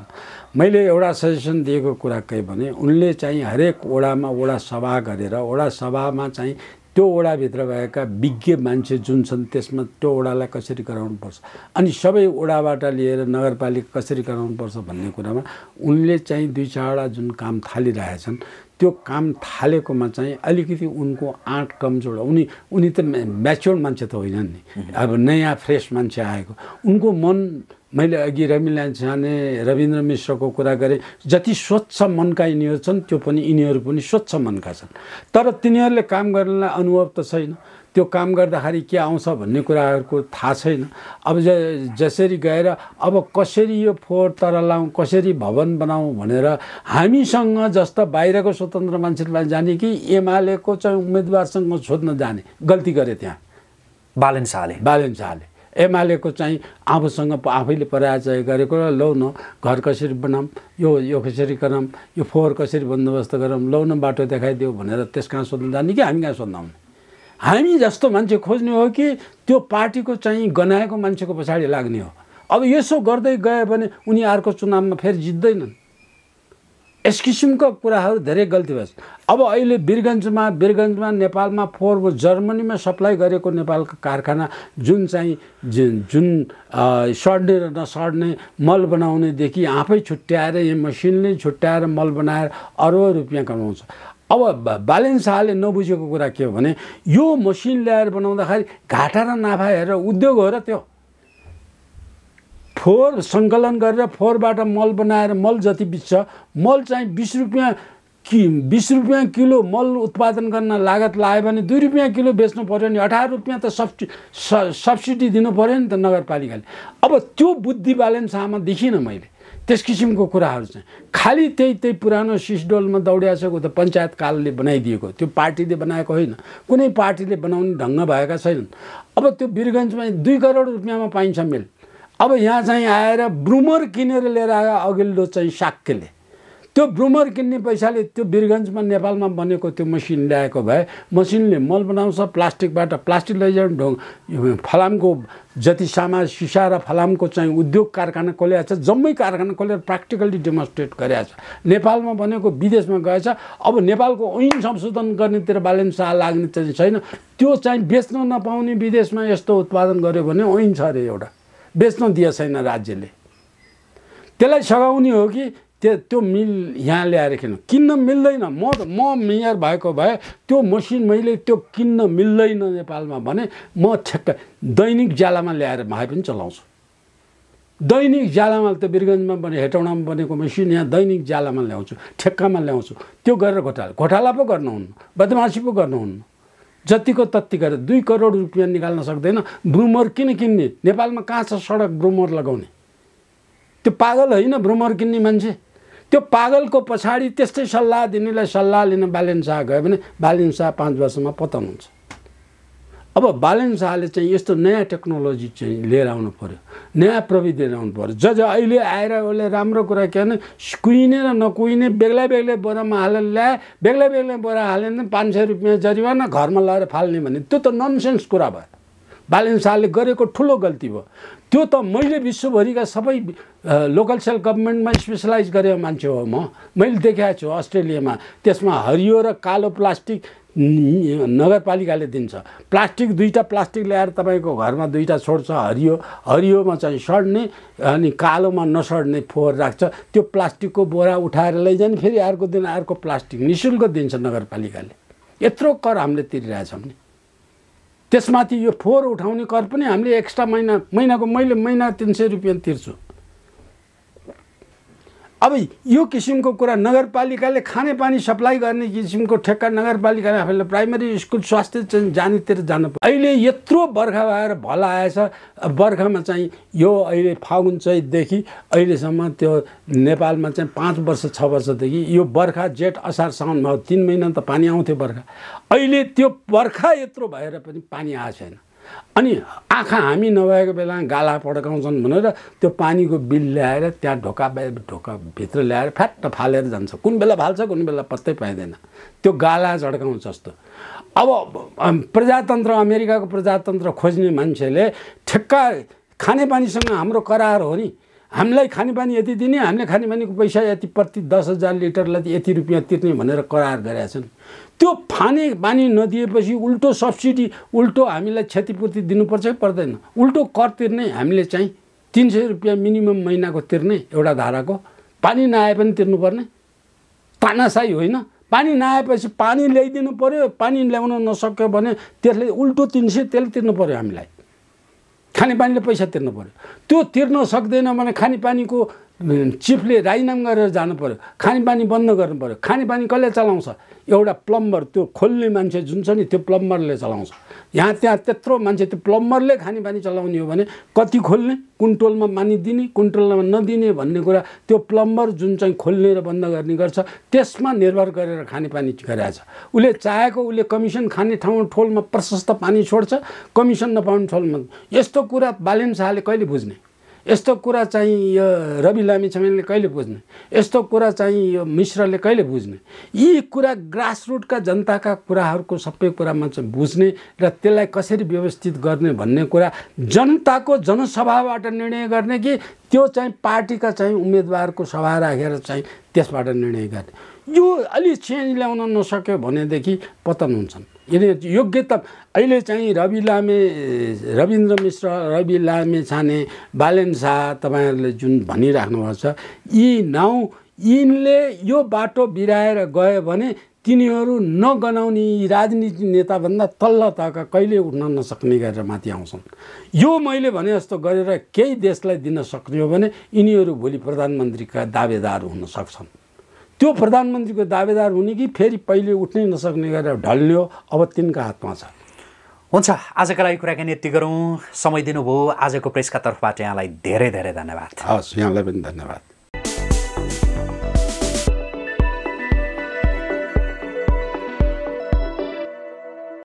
मैले एउटा सजेसन दिएको कुरा के भने उनले चाहिँ हरेक वडामा वडा सभा गरेर वडा सभामा चाहिँ त्यो ओडाभित्र भएका विज्ञ मान्छे जुन छन् त्यसमा त्यो ओडालाई कसरी गराउनुपर्छ अनि सबै ओडाबाट लिएर नगरपालिका कसरी गराउनुपर्छ भन्ने कुरामा उनले चाहिँ दुई चारवटा जुन काम थालिरहेछन् त्यो काम थालेकोमा चाहिँ अलिकति उनको आँट कमजोर उनी उनी त म्याच्योर मान्छे त होइनन् नि अब नयाँ फ्रेस मान्छे आएको उनको मन मैले अघि रमिलाल छाने रविन्द्र मिश्रको कुरा गरेँ जति स्वच्छ मनका यिनीहरू छन् त्यो पनि यिनीहरू पनि स्वच्छ मनका छन् तर तिनीहरूले काम गर्नलाई अनुभव त छैन त्यो काम गर्दाखेरि के आउँछ भन्ने कुराहरूको थाहा छैन अब ज जसरी गएर अब कसरी यो फोहोर तर लाउँ कसरी भवन बनाऊँ भनेर हामीसँग जस्तो बाहिरको स्वतन्त्र मान्छेलाई जाने कि एमालेको चाहिँ उम्मेदवारसँग सोध्न जाने गल्ती गरे त्यहाँ बालन शाहले बालन शाहले एमालेको चाहिँ आफूसँग आफैले पराजय गरेको र लौ न घर कसरी बनाऊँ यो यो कसरी गरौँ यो फोहोर कसरी बन्दोबस्त गरौँ लौ न बाटो देखाइदेऊ भनेर त्यस कहाँ सोध्नु जाने कि हामी कहाँ सोध्न आउने हामी जस्तो मान्छे खोज्ने हो कि त्यो पार्टीको चाहिँ गनाएको मान्छेको पछाडि लाग्ने हो अब यसो गर्दै गयो भने उनी अर्को चुनावमा फेरि जित्दैनन् यस किसिमको कुराहरू धेरै गल्ती भएछ अब अहिले वीरगन्जमा वीरगन्जमा नेपालमा फोहोर जर्मनीमा सप्लाई गरेको नेपालको कारखाना जुन चाहिँ जुन जुन सड्ने र नसड्ने मल बनाउनेदेखि आफै छुट्याएर यो मसिनले छुट्याएर मल बनाएर अरू रुपियाँ कमाउँछ अब ब्यालेन्स शाहले नबुझेको कुरा के हो भने यो मसिन ल्याएर बनाउँदाखेरि घाटा र नाफा हेरेर उद्योग हो र त्यो फोहोर सङ्कलन गरेर फोहोरबाट मल बनाएर मल जति बिच्छ मल चाहिँ बिस रुपियाँ कि बिस रुपियाँ किलो मल उत्पादन गर्न लागत लाग्यो भने दुई रुपियाँ किलो बेच्नु पऱ्यो भने अठार रुपियाँ त सब्सि सब्सिडी दिनु पऱ्यो नि त नगरपालिकाले अब त्यो बुद्धि ब्यालेन्समा देखिनँ मैले त्यस किसिमको कुराहरू चाहिँ खालि त्यही त्यही पुरानो सिसडोलमा दौडियासको त पञ्चायत कालले बनाइदिएको त्यो पार्टीले बनाएको होइन कुनै पार्टीले बनाउने ढङ्ग भएका छैनन् अब त्यो वीरगन्जमा दुई करोड रुपियाँमा पाइन्छ मेल अब यहाँ चाहिँ आएर ब्रुमर किनेर लिएर आयो अघिल्लो चाहिँ साक्यले त्यो ब्रुमर किन्ने पैसाले त्यो वीरगन्जमा नेपालमा बनेको त्यो मसिन ल्याएको भए मसिनले मल बनाउँछ प्लास्टिकबाट प्लास्टिक लैजाउँ ढोङ फलामको जति सामा सिसा र फलामको चाहिँ उद्योग कारखाना खोल्याएको छ जम्मै कारखाना खोलेर प्र्याक्टिकल्ली डेमोन्स्ट्रेट गरेको छ नेपालमा बनेको विदेशमा गएछ अब नेपालको ऐन संशोधन गर्नेतिर बालन शाह लाग्ने चाहिँ छैन त्यो चाहिँ बेच्न नपाउने विदेशमा यस्तो उत्पादन गर्यो भने ऐन छ अरे एउटा बेच्न दिए छैन राज्यले त्यसलाई सघाउने हो कि त्यो त्यो मिल यहाँ ल्याएर किन्नु किन्न मिल्दैन म म मेयर भएको भए त्यो मसिन मैले त्यो किन्न मिल्दैन नेपालमा भने म ठ्याक्क दैनिक ज्यालामा ल्याएर भए पनि चलाउँछु दैनिक ज्यालामा त्यो बिरगन्जमा बने हेटौँडामा बनेको मसिन यहाँ दैनिक ज्यालामा ल्याउँछु ठेक्कामा ल्याउँछु त्यो गरेर घोटाला घोटाला पो गर्नुहुन्न बदमासी पो गर्नुहुन्न जतिको तत्ति गरेर दुई करोड रुपियाँ निकाल्न सक्दैन ब्रुमर किन किन्ने नेपालमा कहाँ छ सडक ब्रुमर लगाउने त्यो पागल होइन ब्रुमर किन्ने मान्छे त्यो पागलको पछाडि त्यस्तै सल्लाह दिनेलाई सल्लाह लिन बालिन्सा शाह गयो भने बालिन्सा शाह पाँच वर्षमा पतन हुन्छ अब बालन शाहले चाहिँ यस्तो नयाँ टेक्नोलोजी चाहिँ लिएर आउनु पऱ्यो नयाँ प्रविधि लिएर आउनु पऱ्यो ज ज अहिले आएर उसले राम्रो कुरा के भने कुहिने र नकुहिने बेग्लै बेग्लै बोरामा हालेर ल्याए बेग्लै बेग्लै बोरा हालेन पाँच सय रुपियाँ जरिवाना घरमा लगेर फाल्ने भने त्यो त ननसेन्स कुरा भयो बालन शाहले गरेको ठुलो गल्ती भयो त्यो त मैले विश्वभरिका सबै लोकल सेल गभर्मेन्टमा स्पेसलाइज गरेको मान्छे हो म मैले देखाएको छु अस्ट्रेलियामा त्यसमा हरियो र कालो प्लास्टिक नगरपालिकाले दिन्छ प्लास्टिक दुईवटा प्लास्टिक ल्याएर तपाईँको घरमा दुईवटा छोड्छ हरियो हरियोमा चाहिँ सड्ने अनि कालोमा नसड्ने फोहोर राख्छ त्यो प्लास्टिकको बोरा उठाएर लैजाने फेरि अर्को दिन अर्को प्लास्टिक नि शुल्क दिन्छ नगरपालिकाले यत्रो कर हामीले तिरिरहेछौँ नि त्यसमाथि यो फोहोर उठाउने कर पनि हामीले एक्स्ट्रा महिना महिनाको मैले महिना तिन सय रुपियाँ तिर्छु अब यो किसिमको कुरा नगरपालिकाले खानेपानी सप्लाई गर्ने किसिमको ठेक्का नगरपालिकाले आफैले प्राइमेरी स्कुल स्वास्थ्य चाहिँ जानेतिर जानु पर्छ अहिले यत्रो बर्खा भएर भला आएछ बर्खामा चाहिँ यो अहिले फागुन चैतदेखि अहिलेसम्म त्यो नेपालमा चाहिँ पाँच वर्ष छ वर्षदेखि यो बर्खा जेठ असार साउन साउनमा तिन महिना त पानी आउँथ्यो बर्खा अहिले त्यो बर्खा यत्रो भएर पनि पानी आएको छैन अनि आँखा हामी नभएको बेला गाला पड्काउँछन् भनेर त्यो पानीको बिल ल्याएर त्यहाँ ढोका ढोकाभित्र ल्याएर फ्याट्ट फालेर जान्छ कुन बेला फाल्छ कुन बेला पत्तै पाइँदैन त्यो गाला झड्काउँछ जस्तो अब प्रजातन्त्र अमेरिकाको प्रजातन्त्र खोज्ने मान्छेले ठेक्का खानेपानीसँग हाम्रो करार हो नि हामीलाई खानेपानी यति दिने हामीले खानेपानीको पैसा यति प्रति दस हजार लिटरलाई यति रुपियाँ तिर्ने भनेर करार गरेका छन् त्यो फाने बानी नदिएपछि उल्टो सब्सिडी उल्टो हामीलाई क्षतिपूर्ति दिनुपर्छ कि पर्दैन उल्टो कर तिर्ने हामीले चाहिँ तिन सय रुपियाँ मिनिमम महिनाको तिर्ने एउटा धाराको पानी नआए पनि तिर्नुपर्ने तानासाई होइन पानी नआएपछि पानी ल्याइदिनु पऱ्यो पानी ल्याउन नसक्यो भने त्यसले उल्टो तिन सय त्यसले तिर्नु पऱ्यो हामीलाई खानेपानीले पैसा तिर्नु पऱ्यो त्यो तिर्न सक्दैन भने खानेपानीको चिफले राजीनाम गरेर जानु पऱ्यो खानेपानी बन्द गर्नु पऱ्यो खानेपानी कसले चलाउँछ एउटा प्लम्बर त्यो खोल्ने मान्छे जुन छ नि त्यो प्लम्बरले चलाउँछ यहाँ त्यहाँ त्यत्रो मान्छे त्यो प्लम्बरले खानेपानी चलाउने हो भने कति खोल्ने कुन दिने मानिदिने टोलमा नदिने भन्ने कुरा त्यो प्लम्बर जुन चाहिँ खोल्ने र बन्द गर्ने गर्छ त्यसमा निर्भर गरेर खानेपानी गरिरहेछ उसले चाहेको उसले कमिसन खाने ठाउँ ठोलमा प्रशस्त पानी छोड्छ कमिसन नपाउने ठोलमा यस्तो कुरा बालेन शाहले कहिले बुझ्ने यस्तो कुरा चाहिँ यो रवि लामी छमेलले कहिले बुझ्ने यस्तो कुरा चाहिँ यो मिश्रले कहिले बुझ्ने यी कुरा ग्रासरुटका जनताका कुराहरूको सबै कुरामा चाहिँ बुझ्ने र त्यसलाई कसरी व्यवस्थित गर्ने भन्ने कुरा जनताको जनसभाबाट निर्णय गर्ने कि त्यो चाहिँ पार्टीका चाहिँ उम्मेदवारको सभा राखेर चाहिँ त्यसबाट निर्णय गर्ने यो अलि चेन्ज ल्याउन नसक्यो भनेदेखि पतन हुन्छन् यदि योग्यता अहिले चाहिँ रवि लामे रविन्द्र मिश्र रवि लामे छाने बालेन शाह तपाईँहरूले जुन भनिराख्नु भएको छ यी नाउँ यिनले यो बाटो बिराएर गयो भने तिनीहरू नगनाउने राजनीति नेताभन्दा तल्ल तहका कहिले उठ्न नसक्ने गरेर माथि आउँछन् यो मैले भने जस्तो गरेर केही देशलाई दिन सक्ने हो भने यिनीहरू भोलि प्रधानमन्त्रीका दावेदार हुन सक्छन् त्यो प्रधानमन्त्रीको दावेदार हुने कि फेरि पहिले उठ्नै नसक्ने गरेर ढल्यो अब तिनका हातमा छ हुन्छ आजका लागि कुराकानी यति गरौँ समय दिनुभयो आजको प्रेसका तर्फबाट यहाँलाई धेरै धेरै धन्यवाद हस् यहाँलाई पनि धन्यवाद